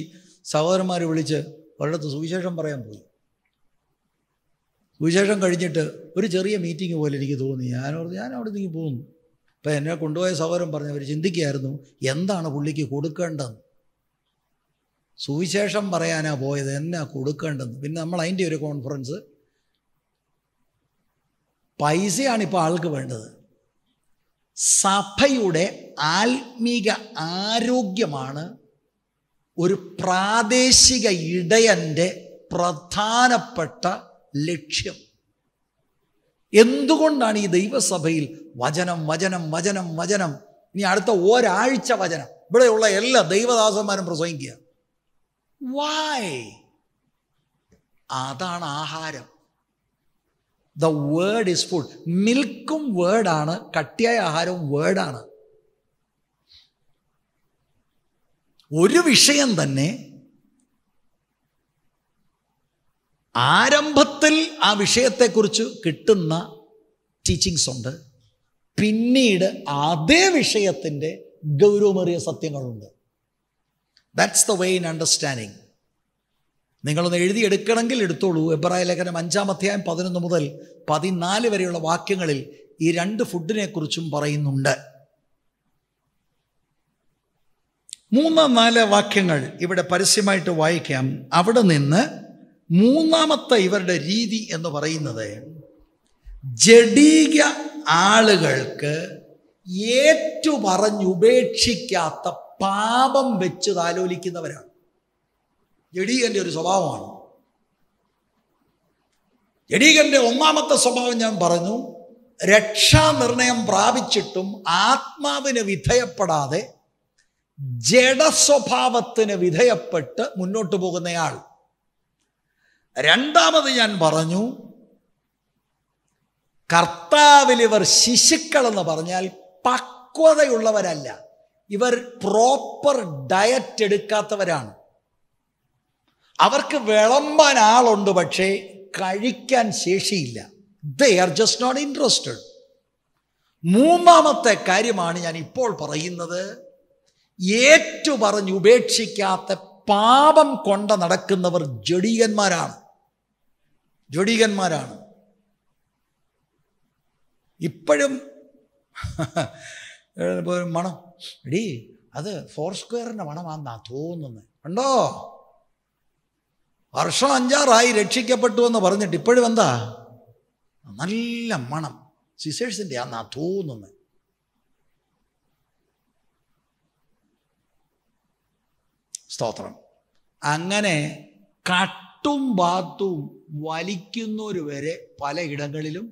സഹോദരന്മാർ വിളിച്ച് ഒരിടത്ത് സുവിശേഷം പറയാൻ പോയി സുവിശേഷം കഴിഞ്ഞിട്ട് ഒരു ചെറിയ മീറ്റിംഗ് പോലെ എനിക്ക് തോന്നി ഞാൻ ഓർത്ത് ഞാൻ അവിടെ നിന്ന് പോകുന്നു അപ്പം എന്നെ കൊണ്ടുപോയ സഹോദരൻ അവർ ചിന്തിക്കുകയായിരുന്നു എന്താണ് പുള്ളിക്ക് കൊടുക്കേണ്ടതെന്ന് സുവിശേഷം പറയാനാ പോയത് എന്നാ കൊടുക്കേണ്ടതെന്ന് പിന്നെ നമ്മൾ അതിൻ്റെ ഒരു കോൺഫറൻസ് പൈസയാണ് ഇപ്പോൾ ആൾക്ക് വേണ്ടത് സഭയുടെ ആത്മീക ആരോഗ്യമാണ് ഒരു പ്രാദേശിക ഇടയൻ്റെ പ്രധാനപ്പെട്ട ലക്ഷ്യം എന്തുകൊണ്ടാണ് ഈ ദൈവസഭയിൽ വചനം വചനം വചനം വചനം ഇനി അടുത്ത ഒരാഴ്ച വചനം ഇവിടെയുള്ള എല്ലാ ദൈവദാസന്മാരും പ്രസംഗിക്കുക വായ് അതാണ് ആഹാരം ദ വേർഡ് ഇസ് ഫുഡ് മിൽക്കും വേർഡാണ് കട്ടിയായ ആഹാരവും വേർഡാണ് ഒരു വിഷയം തന്നെ ആരംഭത്തിൽ ആ വിഷയത്തെക്കുറിച്ച് കിട്ടുന്ന ടീച്ചിങ്സ് ഉണ്ട് പിന്നീട് അതേ വിഷയത്തിൻ്റെ ഗൗരവമേറിയ സത്യങ്ങളുണ്ട് that's the way in understanding നിങ്ങളൊന്ന് എഴുതിയെടുക്കണമെങ്കിൽ എടുത്തോളൂ എബ്രായ ലേഖനം അഞ്ചാം അധ്യായം പതിനൊന്ന് മുതൽ പതിനാല് വരെയുള്ള വാക്യങ്ങളിൽ ഈ രണ്ട് ഫുഡിനെക്കുറിച്ചും പറയുന്നുണ്ട് മൂന്ന് നാല് വാക്യങ്ങൾ ഇവിടെ പരസ്യമായിട്ട് വായിക്കാം അവിടെ നിന്ന് മൂന്നാമത്തെ ഇവരുടെ രീതി എന്ന് പറയുന്നത് ജഡീക ആളുകൾക്ക് ഏറ്റുപറഞ്ഞുപേക്ഷിക്കാത്ത പാപം വെച്ച് താലോലിക്കുന്നവരാണ് ജഡീകൻ്റെ ഒരു സ്വഭാവമാണ് ജഡീകൻ്റെ ഒന്നാമത്തെ സ്വഭാവം ഞാൻ പറഞ്ഞു രക്ഷാനിർണയം പ്രാപിച്ചിട്ടും ആത്മാവിന് വിധേയപ്പെടാതെ ജഡസ്വഭാവത്തിന് വിധേയപ്പെട്ട് മുന്നോട്ട് പോകുന്നയാൾ രണ്ടാമത് ഞാൻ പറഞ്ഞു കർത്താവിൽ ഇവർ എന്ന് പറഞ്ഞാൽ പക്വതയുള്ളവരല്ല ഇവർ പ്രോപ്പർ ഡയറ്റ് എടുക്കാത്തവരാണ് അവർക്ക് വിളമ്പാൻ ആളുണ്ട് പക്ഷേ കഴിക്കാൻ ശേഷിയില്ല they are just not interested മൂന്നാമത്തെ കാര്യമാണ് ഞാൻ ഇപ്പോൾ പറയുന്നത് ഏറ്റു പറഞ്ഞ് ഉപേക്ഷിക്കാത്ത പാപം കൊണ്ട നടക്കുന്നവർ ജഡീകന്മാരാണ് ജഡീകന്മാരാണ് ഇപ്പോഴും മണം എടീ അത് ഫോർ സ്ക്വയറിൻ്റെ മണമാണെന്നാണ് തോന്നുന്നത് ഉണ്ടോ വർഷം അഞ്ചാറായി രക്ഷിക്കപ്പെട്ടു എന്ന് പറഞ്ഞിട്ട് ഇപ്പോഴും എന്താ നല്ല മണം സിസേഴ്സിൻ്റെ ആ തോന്നുന്നു സ്തോത്രം അങ്ങനെ കട്ടും ബാത്തും വലിക്കുന്നവർ വരെ പലയിടങ്ങളിലും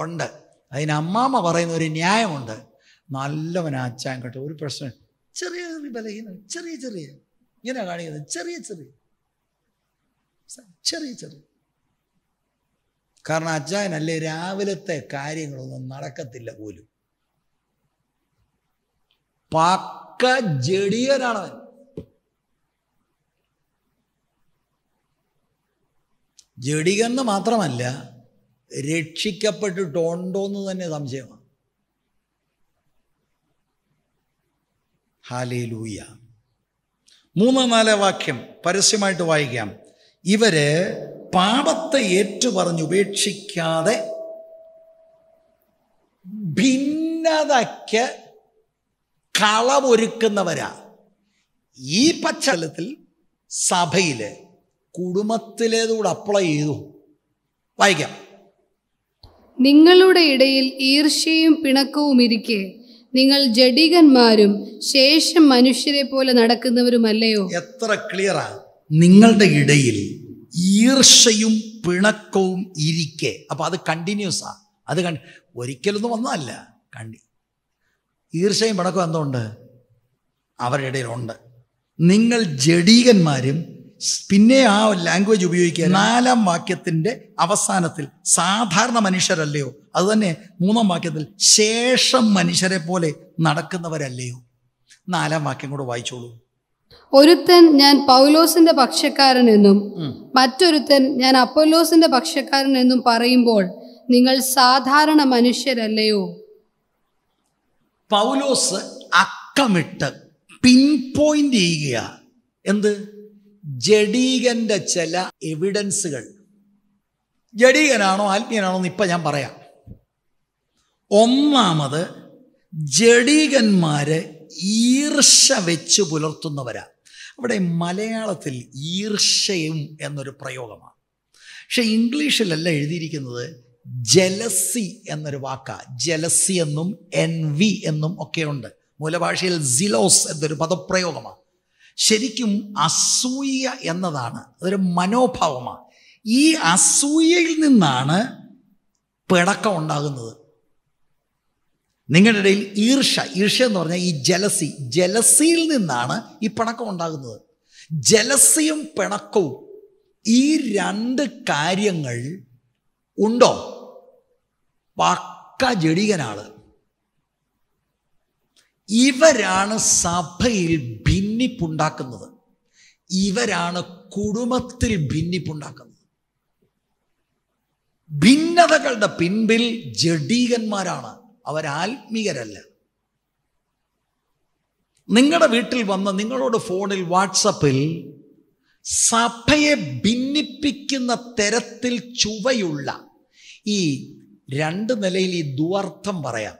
ഉണ്ട് അതിന് അമ്മാമ്മ പറയുന്ന ഒരു ന്യായമുണ്ട് നല്ലവനാച്ചാൻ കേട്ടോ ഒരു പ്രശ്നം ചെറിയ ചെറിയ ബലഹീനം ചെറിയ ചെറിയ ഇങ്ങനെ കാണിക്കുന്നത് ചെറിയ ചെറിയ ചെറിയ ചെറിയ കാരണം അച്ചായനല്ലേ രാവിലത്തെ കാര്യങ്ങളൊന്നും നടക്കത്തില്ല പോലും പക്ക ജഡിയനാണവൻ ജടികെന്ന് മാത്രമല്ല രക്ഷിക്കപ്പെട്ടിട്ടുണ്ടോന്ന് തന്നെ സംശയമാണ് ഹാലേ ലൂയ മൂന്ന് നാല് വാക്യം പരസ്യമായിട്ട് വായിക്കാം ഇവര് പാപത്തെ ഏറ്റുപറഞ്ഞ് ഉപേക്ഷിക്കാതെ ഭിന്നതയ്ക്ക് കളവൊരുക്കുന്നവരാ ഈ പശ്ചാത്തലത്തിൽ സഭയില് കുടുംബത്തിലേതുകൂടെ അപ്ലൈ ചെയ്തു വായിക്കാം നിങ്ങളുടെ ഇടയിൽ ഈർഷ്യയും പിണക്കവും ഇരിക്കെ നിങ്ങൾ ജഡികന്മാരും ശേഷം മനുഷ്യരെ പോലെ നടക്കുന്നവരുമല്ലയോ എത്ര ക്ലിയറാണ് നിങ്ങളുടെ ഇടയിൽ ഈർഷയും പിണക്കവും ഇരിക്കെ അപ്പോൾ അത് ആ അത് കണ്ട് ഒരിക്കലൊന്നും വന്നതല്ല കണ്ടി ഈർഷയും പിണക്കവും എന്തുകൊണ്ട് അവരുടെ ഇടയിലുണ്ട് നിങ്ങൾ ജഡീകന്മാരും പിന്നെ ആ ലാംഗ്വേജ് ഉപയോഗിക്കുക നാലാം വാക്യത്തിന്റെ അവസാനത്തിൽ സാധാരണ മനുഷ്യരല്ലയോ അതുതന്നെ മൂന്നാം വാക്യത്തിൽ ശേഷം മനുഷ്യരെ പോലെ നടക്കുന്നവരല്ലയോ നാലാം വാക്യം കൂടെ വായിച്ചോളൂ ഒരുത്തൻ ഞാൻ പൗലോസിന്റെ പക്ഷക്കാരൻ എന്നും മറ്റൊരുത്തൻ ഞാൻ അപ്പോലോസിന്റെ പക്ഷക്കാരൻ എന്നും പറയുമ്പോൾ നിങ്ങൾ സാധാരണ മനുഷ്യരല്ലയോ പൗലോസ് അക്കമിട്ട് പിൻ പോയിന്റ് ചെയ്യുക എന്ത് ജഡീകന്റെ ചില എവിഡൻസുകൾ ജഡീകനാണോ ആത്മീയനാണോ എന്ന് ഞാൻ പറയാം ഒന്നാമത് ജഡീകന്മാരെ ഈർഷ വെച്ച് പുലർത്തുന്നവരാ ഇവിടെ മലയാളത്തിൽ ഈർഷയും എന്നൊരു പ്രയോഗമാണ് പക്ഷേ ഇംഗ്ലീഷിലല്ല എഴുതിയിരിക്കുന്നത് ജലസി എന്നൊരു വാക്ക ജലസി എന്നും എൻ വി എന്നും ഒക്കെയുണ്ട് മൂലഭാഷയിൽ സിലോസ് എന്നൊരു പദപ്രയോഗമാണ് ശരിക്കും അസൂയ എന്നതാണ് അതൊരു മനോഭാവമാണ് ഈ അസൂയയിൽ നിന്നാണ് പിടക്കം ഉണ്ടാകുന്നത് നിങ്ങളുടെ ഇടയിൽ ഈർഷ ഈർഷ എന്ന് പറഞ്ഞാൽ ഈ ജലസി ജലസിയിൽ നിന്നാണ് ഈ പിണക്കം ഉണ്ടാകുന്നത് ജലസിയും പിണക്കവും ഈ രണ്ട് കാര്യങ്ങൾ ഉണ്ടോ പക്ക ജഡികനാണ് ഇവരാണ് സഭയിൽ ഭിന്നിപ്പുണ്ടാക്കുന്നത് ഇവരാണ് കുടുംബത്തിൽ ഭിന്നിപ്പുണ്ടാക്കുന്നത് ഭിന്നതകളുടെ പിൻപിൽ ജഡീകന്മാരാണ് അവരാത്മീകരല്ല നിങ്ങളുടെ വീട്ടിൽ വന്ന് നിങ്ങളോട് ഫോണിൽ വാട്സപ്പിൽ സഭയെ ഭിന്നിപ്പിക്കുന്ന തരത്തിൽ ചുവയുള്ള ഈ രണ്ട് നിലയിൽ ഈ ദുവർത്ഥം പറയാം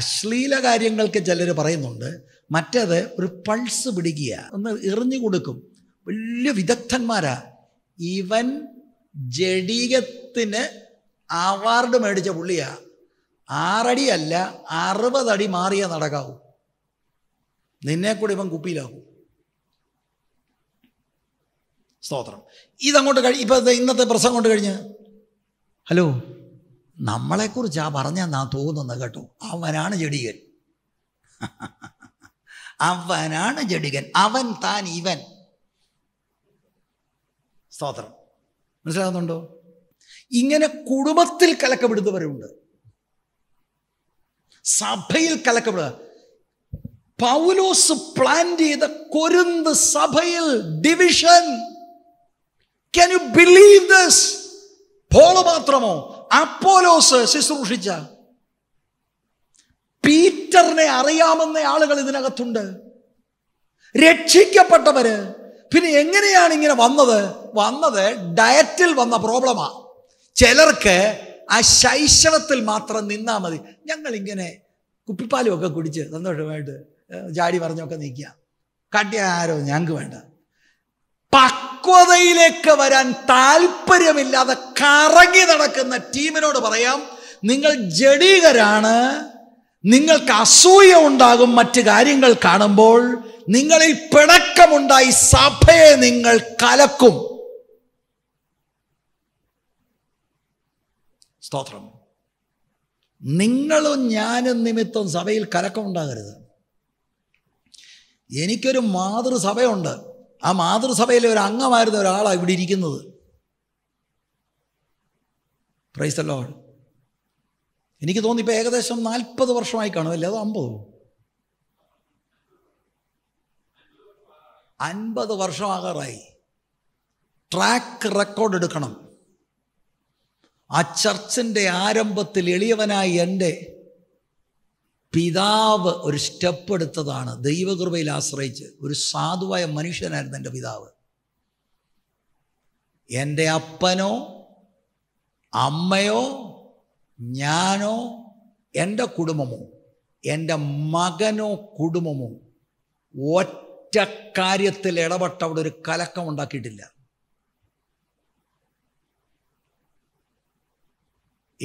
അശ്ലീല കാര്യങ്ങൾക്ക് ചിലർ പറയുന്നുണ്ട് മറ്റേത് ഒരു പൾസ് പിടിക്കുക ഒന്ന് എറിഞ്ഞു കൊടുക്കും വലിയ വിദഗ്ധന്മാരാ ഇവൻ ജഡീകത്തിന് അവാർഡ് മേടിച്ച പുള്ളിയാ അല്ല അറുപതടി മാറിയ നടക്കാവൂ നിന്നെ കൂടെ ഇവൻ കുപ്പിയിലാവും സ്തോത്രം ഇതങ്ങോട്ട് കഴി ഇപ്പം ഇന്നത്തെ പ്രസംഗം കൊണ്ട് കഴിഞ്ഞ് ഹലോ ആ പറഞ്ഞാൽ നാ തോന്നുന്നത് കേട്ടോ അവനാണ് ജഡികൻ അവനാണ് ജഡികൻ അവൻ താൻ ഇവൻ സ്തോത്രം മനസ്സിലാകുന്നുണ്ടോ ഇങ്ങനെ കുടുംബത്തിൽ കലക്കപ്പെടുന്നവരുണ്ട് സഭയിൽ കലക്കപ്പെടുക പൗലോസ് പ്ലാൻ ചെയ്ത കൊരുന്ത് സഭയിൽ division can you believe this Paul മാത്രമോ അപ്പോലോസ് ശുശ്രൂഷിച്ച പീറ്ററിനെ അറിയാമെന്ന ആളുകൾ ഇതിനകത്തുണ്ട് രക്ഷിക്കപ്പെട്ടവര് പിന്നെ എങ്ങനെയാണ് ഇങ്ങനെ വന്നത് വന്നത് ഡയറ്റിൽ വന്ന പ്രോബ്ലമാണ് ചിലർക്ക് ആ ശൈശവത്തിൽ മാത്രം നിന്നാൽ മതി ഞങ്ങളിങ്ങനെ ഒക്കെ കുടിച്ച് സന്തോഷമായിട്ട് ജാടി പറഞ്ഞൊക്കെ നിൽക്കുക ആരോ ഞങ്ങൾക്ക് വേണ്ട പക്വതയിലേക്ക് വരാൻ താല്പര്യമില്ലാതെ കറങ്ങി നടക്കുന്ന ടീമിനോട് പറയാം നിങ്ങൾ ജഡീകരാണ് നിങ്ങൾക്ക് അസൂയ ഉണ്ടാകും മറ്റ് കാര്യങ്ങൾ കാണുമ്പോൾ നിങ്ങളിൽ പിണക്കമുണ്ടായി സഭയെ നിങ്ങൾ കലക്കും സ്തോത്രം നിങ്ങളും ഞാനും നിമിത്തം സഭയിൽ കലക്കമുണ്ടാകരുത് എനിക്കൊരു മാതൃസഭയുണ്ട് ആ മാതൃസഭയിലെ ഒരു അംഗമായിരുന്ന ഒരാളാണ് ഇവിടെ ഇരിക്കുന്നത് പ്രൈസല്ലോ എനിക്ക് തോന്നി ഇപ്പോൾ ഏകദേശം നാൽപ്പത് വർഷമായി അല്ലേ അതോ അമ്പതോ അൻപത് വർഷമാകാറായി ട്രാക്ക് റെക്കോർഡ് എടുക്കണം ആ ചർച്ചിൻ്റെ ആരംഭത്തിൽ എളിയവനായി എൻ്റെ പിതാവ് ഒരു സ്റ്റെപ്പ് എടുത്തതാണ് ദൈവകൃപയിൽ ആശ്രയിച്ച് ഒരു സാധുവായ മനുഷ്യനായിരുന്നു എൻ്റെ പിതാവ് എൻ്റെ അപ്പനോ അമ്മയോ ഞാനോ എൻ്റെ കുടുംബമോ എൻ്റെ മകനോ കുടുംബമോ ഒറ്റ കാര്യത്തിൽ ഇടപെട്ട അവിടെ ഒരു കലക്കം ഉണ്ടാക്കിയിട്ടില്ല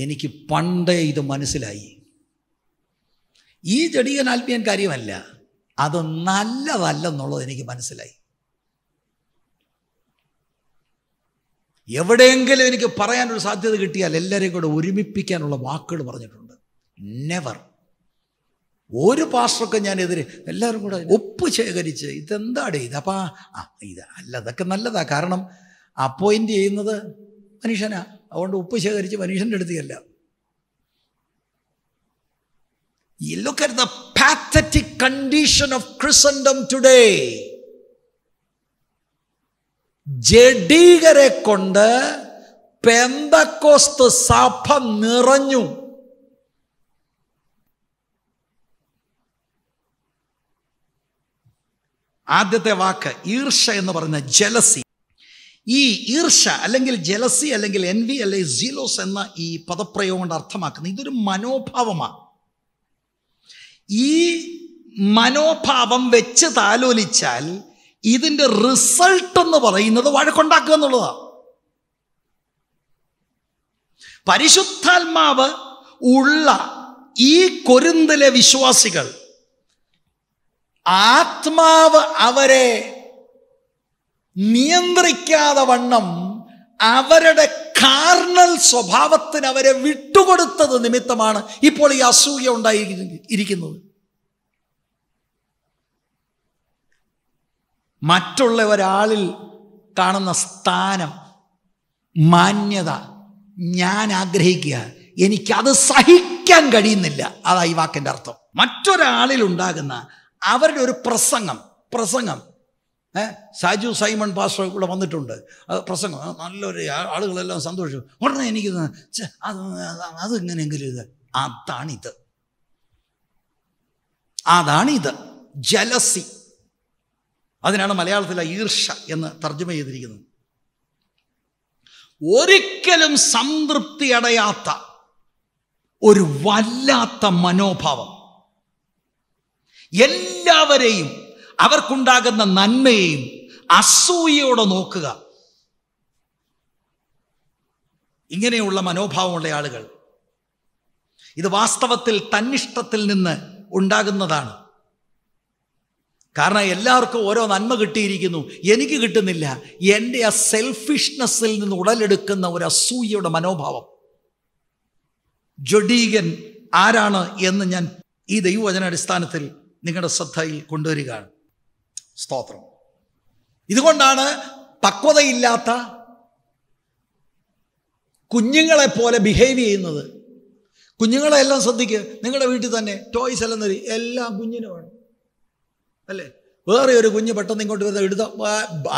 എനിക്ക് പണ്ടേ ഇത് മനസ്സിലായി ഈ ജടികൻ ആത്മീയൻ കാര്യമല്ല അത് നല്ലതല്ലെന്നുള്ളത് എനിക്ക് മനസ്സിലായി എവിടെയെങ്കിലും എനിക്ക് പറയാനൊരു സാധ്യത കിട്ടിയാൽ എല്ലാവരെയും കൂടെ ഒരുമിപ്പിക്കാനുള്ള വാക്കുകൾ പറഞ്ഞിട്ടുണ്ട് നെവർ ഒരു പാസ്റ്റൊക്കെ ഞാൻ എതിരെ എല്ലാവരും കൂടെ ഒപ്പ് ശേഖരിച്ച് ഇതെന്താടേ ഇത് അപ്പം ഇത് അല്ല അതൊക്കെ നല്ലതാണ് കാരണം അപ്പോയിൻ്റ് ചെയ്യുന്നത് മനുഷ്യനാണ് അതുകൊണ്ട് ഉപ്പ് ശേഖരിച്ച് മനുഷ്യൻ്റെ അടുത്ത് ചെല്ലാം You look at ജഡീകരെ കൊണ്ട് പെന്തക്കോസ്ത് സഭ നിറഞ്ഞു ആദ്യത്തെ വാക്ക് ഈർഷ എന്ന് പറഞ്ഞ ജലസി ഈ ഈർഷ അല്ലെങ്കിൽ ജലസി അല്ലെങ്കിൽ എൻവി അല്ലെങ്കിൽ ജീലോസ് എന്ന ഈ പദപ്രയോഗം കൊണ്ട് അർത്ഥമാക്കുന്നത് ഇതൊരു മനോഭാവമാണ് ഈ മനോഭാവം വെച്ച് താലോലിച്ചാൽ ഇതിൻ്റെ റിസൾട്ട് എന്ന് പറയുന്നത് വഴക്കുണ്ടാക്കുക എന്നുള്ളതാണ് പരിശുദ്ധാത്മാവ് ഉള്ള ഈ കൊരുന്തിലെ വിശ്വാസികൾ ആത്മാവ് അവരെ നിയന്ത്രിക്കാതെ വണ്ണം അവരുടെ കാർണൽ സ്വഭാവത്തിന് അവരെ വിട്ടുകൊടുത്തത് നിമിത്തമാണ് ഇപ്പോൾ ഈ അസൂയ ഉണ്ടായി ഇരിക്കുന്നത് മറ്റുള്ള ഒരാളിൽ കാണുന്ന സ്ഥാനം മാന്യത ഞാൻ ആഗ്രഹിക്കുക എനിക്കത് സഹിക്കാൻ കഴിയുന്നില്ല അതാ ഈ വാക്കിൻ്റെ അർത്ഥം മറ്റൊരാളിൽ ഉണ്ടാകുന്ന അവരുടെ ഒരു പ്രസംഗം പ്രസംഗം സാജു സൈമൺ പാസ്റ്റർ കൂടെ വന്നിട്ടുണ്ട് അത് പ്രസംഗം നല്ലൊരു ആളുകളെല്ലാം സന്തോഷിച്ചു ഉടനെ എനിക്ക് അത് അതിങ്ങനെയെങ്കിലും ഇത് അതാണിത് അതാണിത് ജലസി അതിനാണ് മലയാളത്തിലെ ഈർഷ എന്ന് തർജ്ജമ ചെയ്തിരിക്കുന്നത് ഒരിക്കലും സംതൃപ്തി അടയാത്ത ഒരു വല്ലാത്ത മനോഭാവം എല്ലാവരെയും അവർക്കുണ്ടാകുന്ന നന്മയെയും അസൂയയോടെ നോക്കുക ഇങ്ങനെയുള്ള മനോഭാവമുള്ള ആളുകൾ ഇത് വാസ്തവത്തിൽ തന്നിഷ്ടത്തിൽ നിന്ന് ഉണ്ടാകുന്നതാണ് കാരണം എല്ലാവർക്കും ഓരോ നന്മ കിട്ടിയിരിക്കുന്നു എനിക്ക് കിട്ടുന്നില്ല എൻ്റെ ആ സെൽഫിഷ്നെസ്സിൽ നിന്ന് ഉടലെടുക്കുന്ന ഒരു അസൂയയുടെ മനോഭാവം ജൊഡീകൻ ആരാണ് എന്ന് ഞാൻ ഈ ദൈവവചന അടിസ്ഥാനത്തിൽ നിങ്ങളുടെ ശ്രദ്ധയിൽ കൊണ്ടുവരികയാണ് സ്തോത്രം ഇതുകൊണ്ടാണ് പക്വതയില്ലാത്ത കുഞ്ഞുങ്ങളെ പോലെ ബിഹേവ് ചെയ്യുന്നത് കുഞ്ഞുങ്ങളെ എല്ലാം ശ്രദ്ധിക്കുക നിങ്ങളുടെ വീട്ടിൽ തന്നെ ടോയ്സ് എല്ലാം തരും എല്ലാം കുഞ്ഞിന് വേണം അല്ലേ വേറെ ഒരു കുഞ്ഞ് പെട്ടെന്ന് ഇങ്ങോട്ട് വരുന്ന എടുത്ത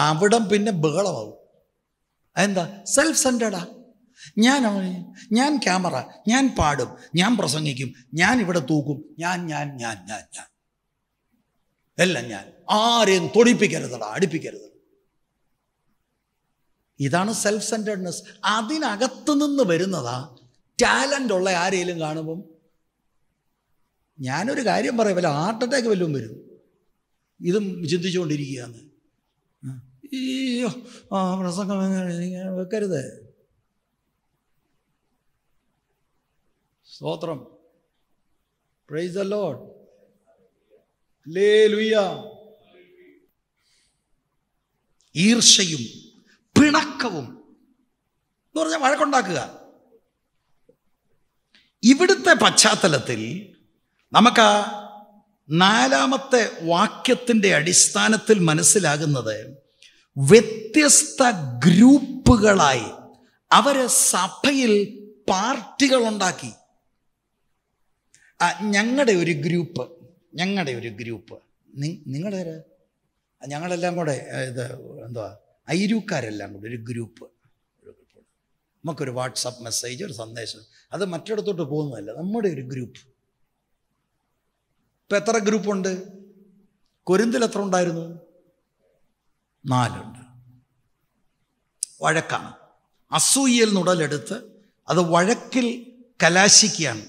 അവിടം പിന്നെ ബഹളമാവും അതെന്താ സെൽഫ് സെൻറ്റേഡാ ഞാൻ ഞാൻ ക്യാമറ ഞാൻ പാടും ഞാൻ പ്രസംഗിക്കും ഞാൻ ഇവിടെ തൂക്കും ഞാൻ ഞാൻ ഞാൻ ഞാൻ ഞാൻ അല്ല ഞാൻ ആരെയും തൊടിപ്പിക്കരുതടാ അടുപ്പിക്കരുത് ഇതാണ് സെൽഫ് സെൻറ്റേഡ്നെസ് അതിനകത്ത് നിന്ന് വരുന്നതാ ടാലൻ്റ് ഉള്ള ആരെയും കാണുമ്പം ഞാനൊരു കാര്യം പറയാം വല്ല ഹാർട്ട് അറ്റാക്ക് വല്ലതും വരും ഇതും ചിന്തിച്ചുകൊണ്ടിരിക്കുകയാണ് അയ്യോ പ്രസംഗം വെക്കരുത് സ്തോത്രം പ്രൈസ് ദ ലോഡ് ഈർഷയും പിണക്കവും എന്ന് പറഞ്ഞാൽ വഴക്കുണ്ടാക്കുക ഇവിടുത്തെ പശ്ചാത്തലത്തിൽ നമുക്ക് നാലാമത്തെ വാക്യത്തിൻ്റെ അടിസ്ഥാനത്തിൽ മനസ്സിലാകുന്നത് വ്യത്യസ്ത ഗ്രൂപ്പുകളായി അവര് സഭയിൽ പാർട്ടികൾ ഉണ്ടാക്കി ഞങ്ങളുടെ ഒരു ഗ്രൂപ്പ് ഞങ്ങളുടെ ഒരു ഗ്രൂപ്പ് നിങ്ങളാരാ ഞങ്ങളെല്ലാം കൂടെ ഇത് എന്തുവാ ഐരൂക്കാരെല്ലാം കൂടെ ഒരു ഗ്രൂപ്പ് നമുക്കൊരു വാട്സപ്പ് മെസ്സേജ് ഒരു സന്ദേശം അത് മറ്റിടത്തോട്ട് പോകുന്നതല്ല നമ്മുടെ ഒരു ഗ്രൂപ്പ് ഇപ്പം എത്ര ഗ്രൂപ്പുണ്ട് കൊരിന്തിൽ എത്ര ഉണ്ടായിരുന്നു നാലുണ്ട് വഴക്കാണ് അസൂയയിൽ നുടലെടുത്ത് അത് വഴക്കിൽ കലാശിക്കുകയാണ്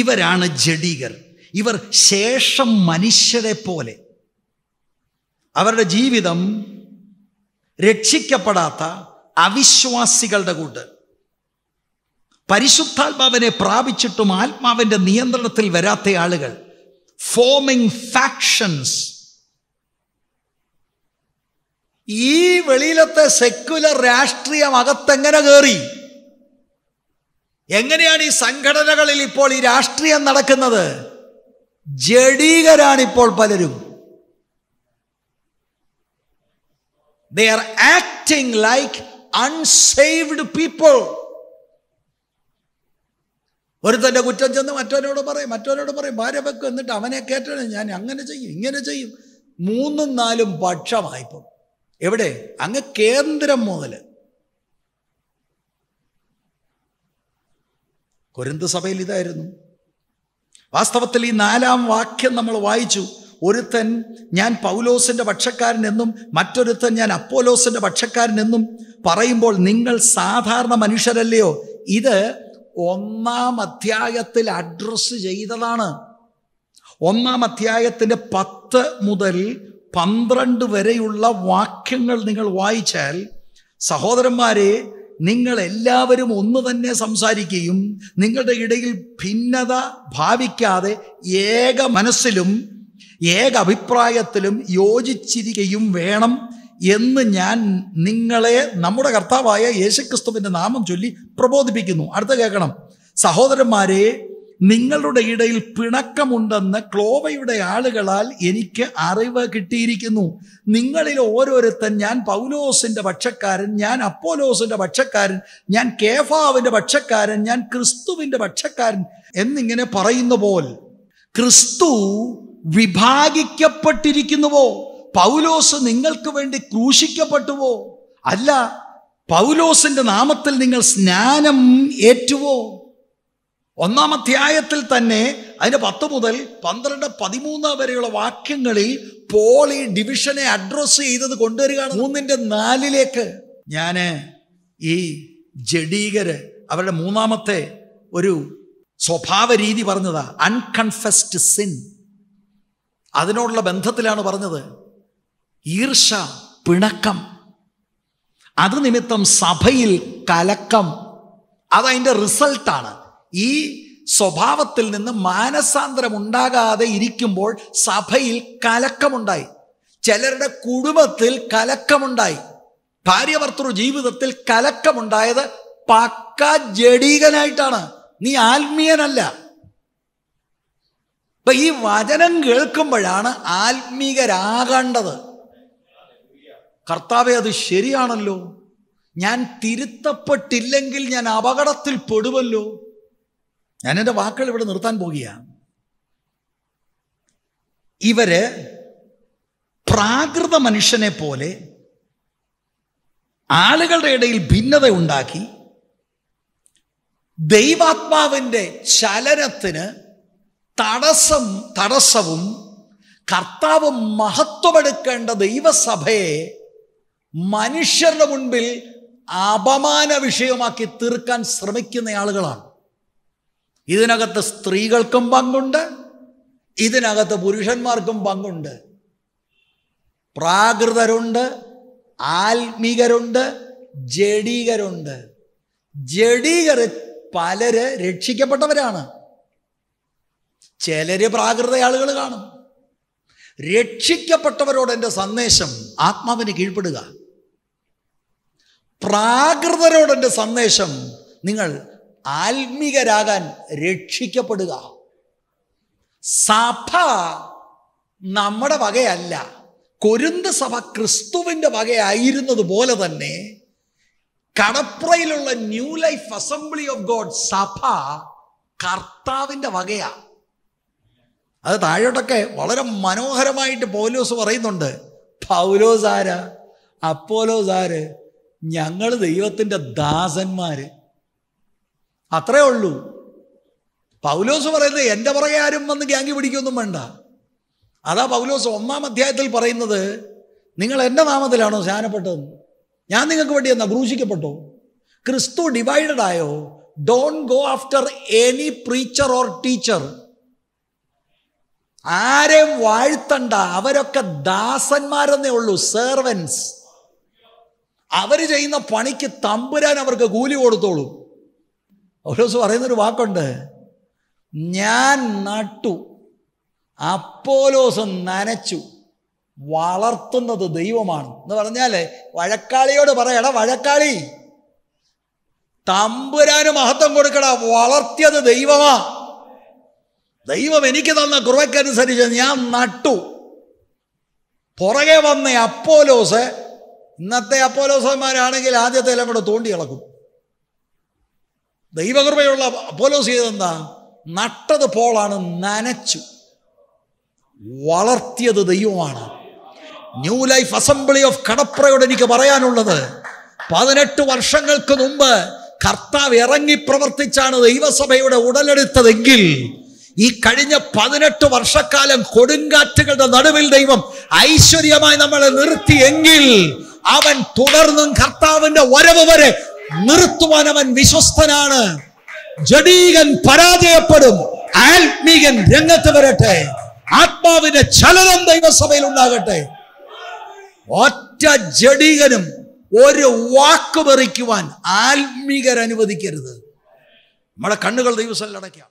ഇവരാണ് ജഡികർ ഇവർ ശേഷം മനുഷ്യരെ പോലെ അവരുടെ ജീവിതം രക്ഷിക്കപ്പെടാത്ത അവിശ്വാസികളുടെ കൂട്ട് പരിശുദ്ധാത്മാവിനെ പ്രാപിച്ചിട്ടും ആത്മാവിന്റെ നിയന്ത്രണത്തിൽ വരാത്ത ആളുകൾ ഫോമിങ് ഫാക്ഷൻസ് ഈ വെളിയിലത്തെ സെക്യുലർ രാഷ്ട്രീയം അകത്തെങ്ങനെ കയറി എങ്ങനെയാണ് ഈ സംഘടനകളിൽ ഇപ്പോൾ ഈ രാഷ്ട്രീയം നടക്കുന്നത് ജഡീകരാണ് ഇപ്പോൾ പലരും they are acting like unsaved people ഒരുത്തൻ്റെ കുറ്റം ചെന്ന് മറ്റവനോട് പറയും മറ്റവനോട് പറയും ഭാര്യ വെക്കും എന്നിട്ട് അവനെ കയറ്റണം ഞാൻ അങ്ങനെ ചെയ്യും ഇങ്ങനെ ചെയ്യും മൂന്നും നാലും പക്ഷമായിപ്പോൾ എവിടെ അങ്ങ് കേന്ദ്രം മുതൽ കൊരന്ത് സഭയിൽ ഇതായിരുന്നു വാസ്തവത്തിൽ ഈ നാലാം വാക്യം നമ്മൾ വായിച്ചു ഒരുത്തൻ ഞാൻ പൗലോസിൻ്റെ പക്ഷക്കാരനെന്നും മറ്റൊരുത്തൻ ഞാൻ അപ്പോലോസിൻ്റെ പക്ഷക്കാരനെന്നും പറയുമ്പോൾ നിങ്ങൾ സാധാരണ മനുഷ്യരല്ലയോ ഇത് ഒന്നാം അധ്യായത്തിൽ അഡ്രസ്സ് ചെയ്തതാണ് ഒന്നാം അധ്യായത്തിൻ്റെ പത്ത് മുതൽ പന്ത്രണ്ട് വരെയുള്ള വാക്യങ്ങൾ നിങ്ങൾ വായിച്ചാൽ സഹോദരന്മാരെ നിങ്ങൾ എല്ലാവരും ഒന്ന് തന്നെ സംസാരിക്കുകയും നിങ്ങളുടെ ഇടയിൽ ഭിന്നത ഭാവിക്കാതെ ഏക മനസ്സിലും ഏക അഭിപ്രായത്തിലും യോജിച്ചിരിക്കുകയും വേണം എന്ന് ഞാൻ നിങ്ങളെ നമ്മുടെ കർത്താവായ യേശുക്രിസ്തുവിൻ്റെ നാമം ചൊല്ലി പ്രബോധിപ്പിക്കുന്നു അടുത്ത കേൾക്കണം സഹോദരന്മാരെ നിങ്ങളുടെ ഇടയിൽ പിണക്കമുണ്ടെന്ന് ക്ലോവയുടെ ആളുകളാൽ എനിക്ക് അറിവ് കിട്ടിയിരിക്കുന്നു നിങ്ങളിൽ ഓരോരുത്തൻ ഞാൻ പൗലോസിൻ്റെ പക്ഷക്കാരൻ ഞാൻ അപ്പോലോസിൻ്റെ പക്ഷക്കാരൻ ഞാൻ കേഫാവിൻ്റെ പക്ഷക്കാരൻ ഞാൻ ക്രിസ്തുവിൻ്റെ പക്ഷക്കാരൻ എന്നിങ്ങനെ പറയുന്ന പോൽ ക്രിസ്തു വിഭാഗിക്കപ്പെട്ടിരിക്കുന്നുവോ പൗലോസ് നിങ്ങൾക്ക് വേണ്ടി ക്രൂശിക്കപ്പെട്ടുവോ അല്ല പൗലോസിൻ്റെ നാമത്തിൽ നിങ്ങൾ സ്നാനം ഏറ്റുവോ ഒന്നാം അധ്യായത്തിൽ തന്നെ അതിൻ്റെ പത്ത് മുതൽ പന്ത്രണ്ട് പതിമൂന്ന് വരെയുള്ള വാക്യങ്ങളിൽ പോൾ ഈ ഡിവിഷനെ അഡ്രസ്സ് ചെയ്തത് കൊണ്ടുവരികയാണ് മൂന്നിൻ്റെ നാലിലേക്ക് ഞാൻ ഈ ജഡീകര് അവരുടെ മൂന്നാമത്തെ ഒരു സ്വഭാവ രീതി പറഞ്ഞതാ അൺകൺഫെസ്റ്റ് സിൻ അതിനോടുള്ള ബന്ധത്തിലാണ് പറഞ്ഞത് ഈർഷ പിണക്കം അത് നിമിത്തം സഭയിൽ കലക്കം അതതിൻ്റെ റിസൾട്ടാണ് ഈ സ്വഭാവത്തിൽ നിന്ന് മാനസാന്തരം ഉണ്ടാകാതെ ഇരിക്കുമ്പോൾ സഭയിൽ കലക്കമുണ്ടായി ചിലരുടെ കുടുംബത്തിൽ കലക്കമുണ്ടായി ഭാര്യവർത്തൃ ജീവിതത്തിൽ കലക്കമുണ്ടായത് പക്ക ജഡീകനായിട്ടാണ് നീ ആത്മീയനല്ല അപ്പൊ ഈ വചനം കേൾക്കുമ്പോഴാണ് ആത്മീകരാകേണ്ടത് കർത്താവെ അത് ശരിയാണല്ലോ ഞാൻ തിരുത്തപ്പെട്ടില്ലെങ്കിൽ ഞാൻ അപകടത്തിൽ പെടുമല്ലോ ഞാൻ എൻ്റെ വാക്കുകൾ ഇവിടെ നിർത്താൻ പോകുകയാണ് ഇവര് പ്രാകൃത മനുഷ്യനെ പോലെ ആളുകളുടെ ഇടയിൽ ഭിന്നത ഉണ്ടാക്കി ദൈവാത്മാവിൻ്റെ ചലനത്തിന് തടസ്സം തടസ്സവും കർത്താവ് മഹത്വമെടുക്കേണ്ട ദൈവസഭയെ മനുഷ്യരുടെ മുൻപിൽ അപമാന വിഷയമാക്കി തീർക്കാൻ ശ്രമിക്കുന്ന ആളുകളാണ് ഇതിനകത്ത് സ്ത്രീകൾക്കും പങ്കുണ്ട് ഇതിനകത്ത് പുരുഷന്മാർക്കും പങ്കുണ്ട് പ്രാകൃതരുണ്ട് ആത്മീകരുണ്ട് ജഡീകരുണ്ട് ജഡീകർ പലര് രക്ഷിക്കപ്പെട്ടവരാണ് ചിലര് പ്രാകൃത ആളുകൾ കാണും രക്ഷിക്കപ്പെട്ടവരോട് എൻ്റെ സന്ദേശം ആത്മാവിന് കീഴ്പ്പെടുക പ്രാകൃതരോട് എൻ്റെ സന്ദേശം നിങ്ങൾ ആത്മീകരാകാൻ രക്ഷിക്കപ്പെടുക സഭ നമ്മുടെ വകയല്ല കൊരുന്ത സഭ ക്രിസ്തുവിൻ്റെ വകയായിരുന്നത് പോലെ തന്നെ കടപ്രയിലുള്ള New Life Assembly of God സഭ കർത്താവിൻ്റെ വകയാ അത് താഴോട്ടൊക്കെ വളരെ മനോഹരമായിട്ട് പൗലോസ് പറയുന്നുണ്ട് അപ്പോലോസ് അപ്പോലോസാര് ഞങ്ങൾ ദൈവത്തിൻ്റെ ദാസന്മാര് അത്രേ ഉള്ളൂ പൗലോസ് പറയുന്നത് എൻ്റെ പുറകെ ആരും വന്ന് ഗ്യാങ്കി പിടിക്കൊന്നും വേണ്ട അതാ പൗലോസ് ഒന്നാം അധ്യായത്തിൽ പറയുന്നത് നിങ്ങൾ എൻ്റെ നാമത്തിലാണോ സ്നാനപ്പെട്ടത് ഞാൻ നിങ്ങൾക്ക് വേണ്ടി എന്നാ ക്രൂശിക്കപ്പെട്ടോ ക്രിസ്തു ഡിവൈഡഡ് ആയോ don't go after any preacher or teacher ആരെയും വാഴ്ത്തണ്ട അവരൊക്കെ ദാസന്മാരെന്നേ ഉള്ളൂ സെർവൻസ് അവർ ചെയ്യുന്ന പണിക്ക് തമ്പുരാൻ അവർക്ക് കൂലി കൊടുത്തോളൂ പൗലോസ് പറയുന്നൊരു വാക്കുണ്ട് ഞാൻ നട്ടു അപ്പോലോസ് നനച്ചു വളർത്തുന്നത് ദൈവമാണ് എന്ന് പറഞ്ഞാല് വഴക്കാളിയോട് പറയണ വഴക്കാളി തമ്പുരാന് മഹത്വം കൊടുക്കണ വളർത്തിയത് ദൈവമാ ദൈവം എനിക്ക് തന്ന കുറവക്കനുസരിച്ച് ഞാൻ നട്ടു പുറകെ വന്ന അപ്പോലോസ് ഇന്നത്തെ അപ്പോലോസന്മാരാണെങ്കിൽ ആദ്യത്തെ എല്ലാം കൂടെ തോണ്ടി ഇളക്കും ദൈവകൃപയുള്ള അപ്പോലോസ് ചെയ്തെന്താ നട്ടത് പോളാണ് നനച്ചു വളർത്തിയത് ദൈവമാണ് ന്യൂ ലൈഫ് അസംബ്ലി ഓഫ് കടപ്രയോട് എനിക്ക് പറയാനുള്ളത് പതിനെട്ട് വർഷങ്ങൾക്ക് മുമ്പ് കർത്താവ് ഇറങ്ങി പ്രവർത്തിച്ചാണ് ദൈവസഭയുടെ ഉടലെടുത്തതെങ്കിൽ ഈ കഴിഞ്ഞ പതിനെട്ട് വർഷക്കാലം കൊടുങ്കാറ്റുകളുടെ നടുവിൽ ദൈവം ഐശ്വര്യമായി നമ്മളെ നിർത്തിയെങ്കിൽ അവൻ തുടർന്നും കർത്താവിന്റെ വരവ് വരെ നിർത്തുവാൻ അവൻ വിശ്വസ്തനാണ് ജഡീകൻ പരാജയപ്പെടും ആത്മീകൻ രംഗത്ത് വരട്ടെ ആത്മാവിന്റെ ചലനം ദൈവസഭയിൽ ഉണ്ടാകട്ടെ ഒറ്റ ജഡീകനും ഒരു വാക്ക് പറിക്കുവാൻ ആത്മീകർ അനുവദിക്കരുത് നമ്മുടെ കണ്ണുകൾ ദൈവസഭയിൽ അടയ്ക്കാം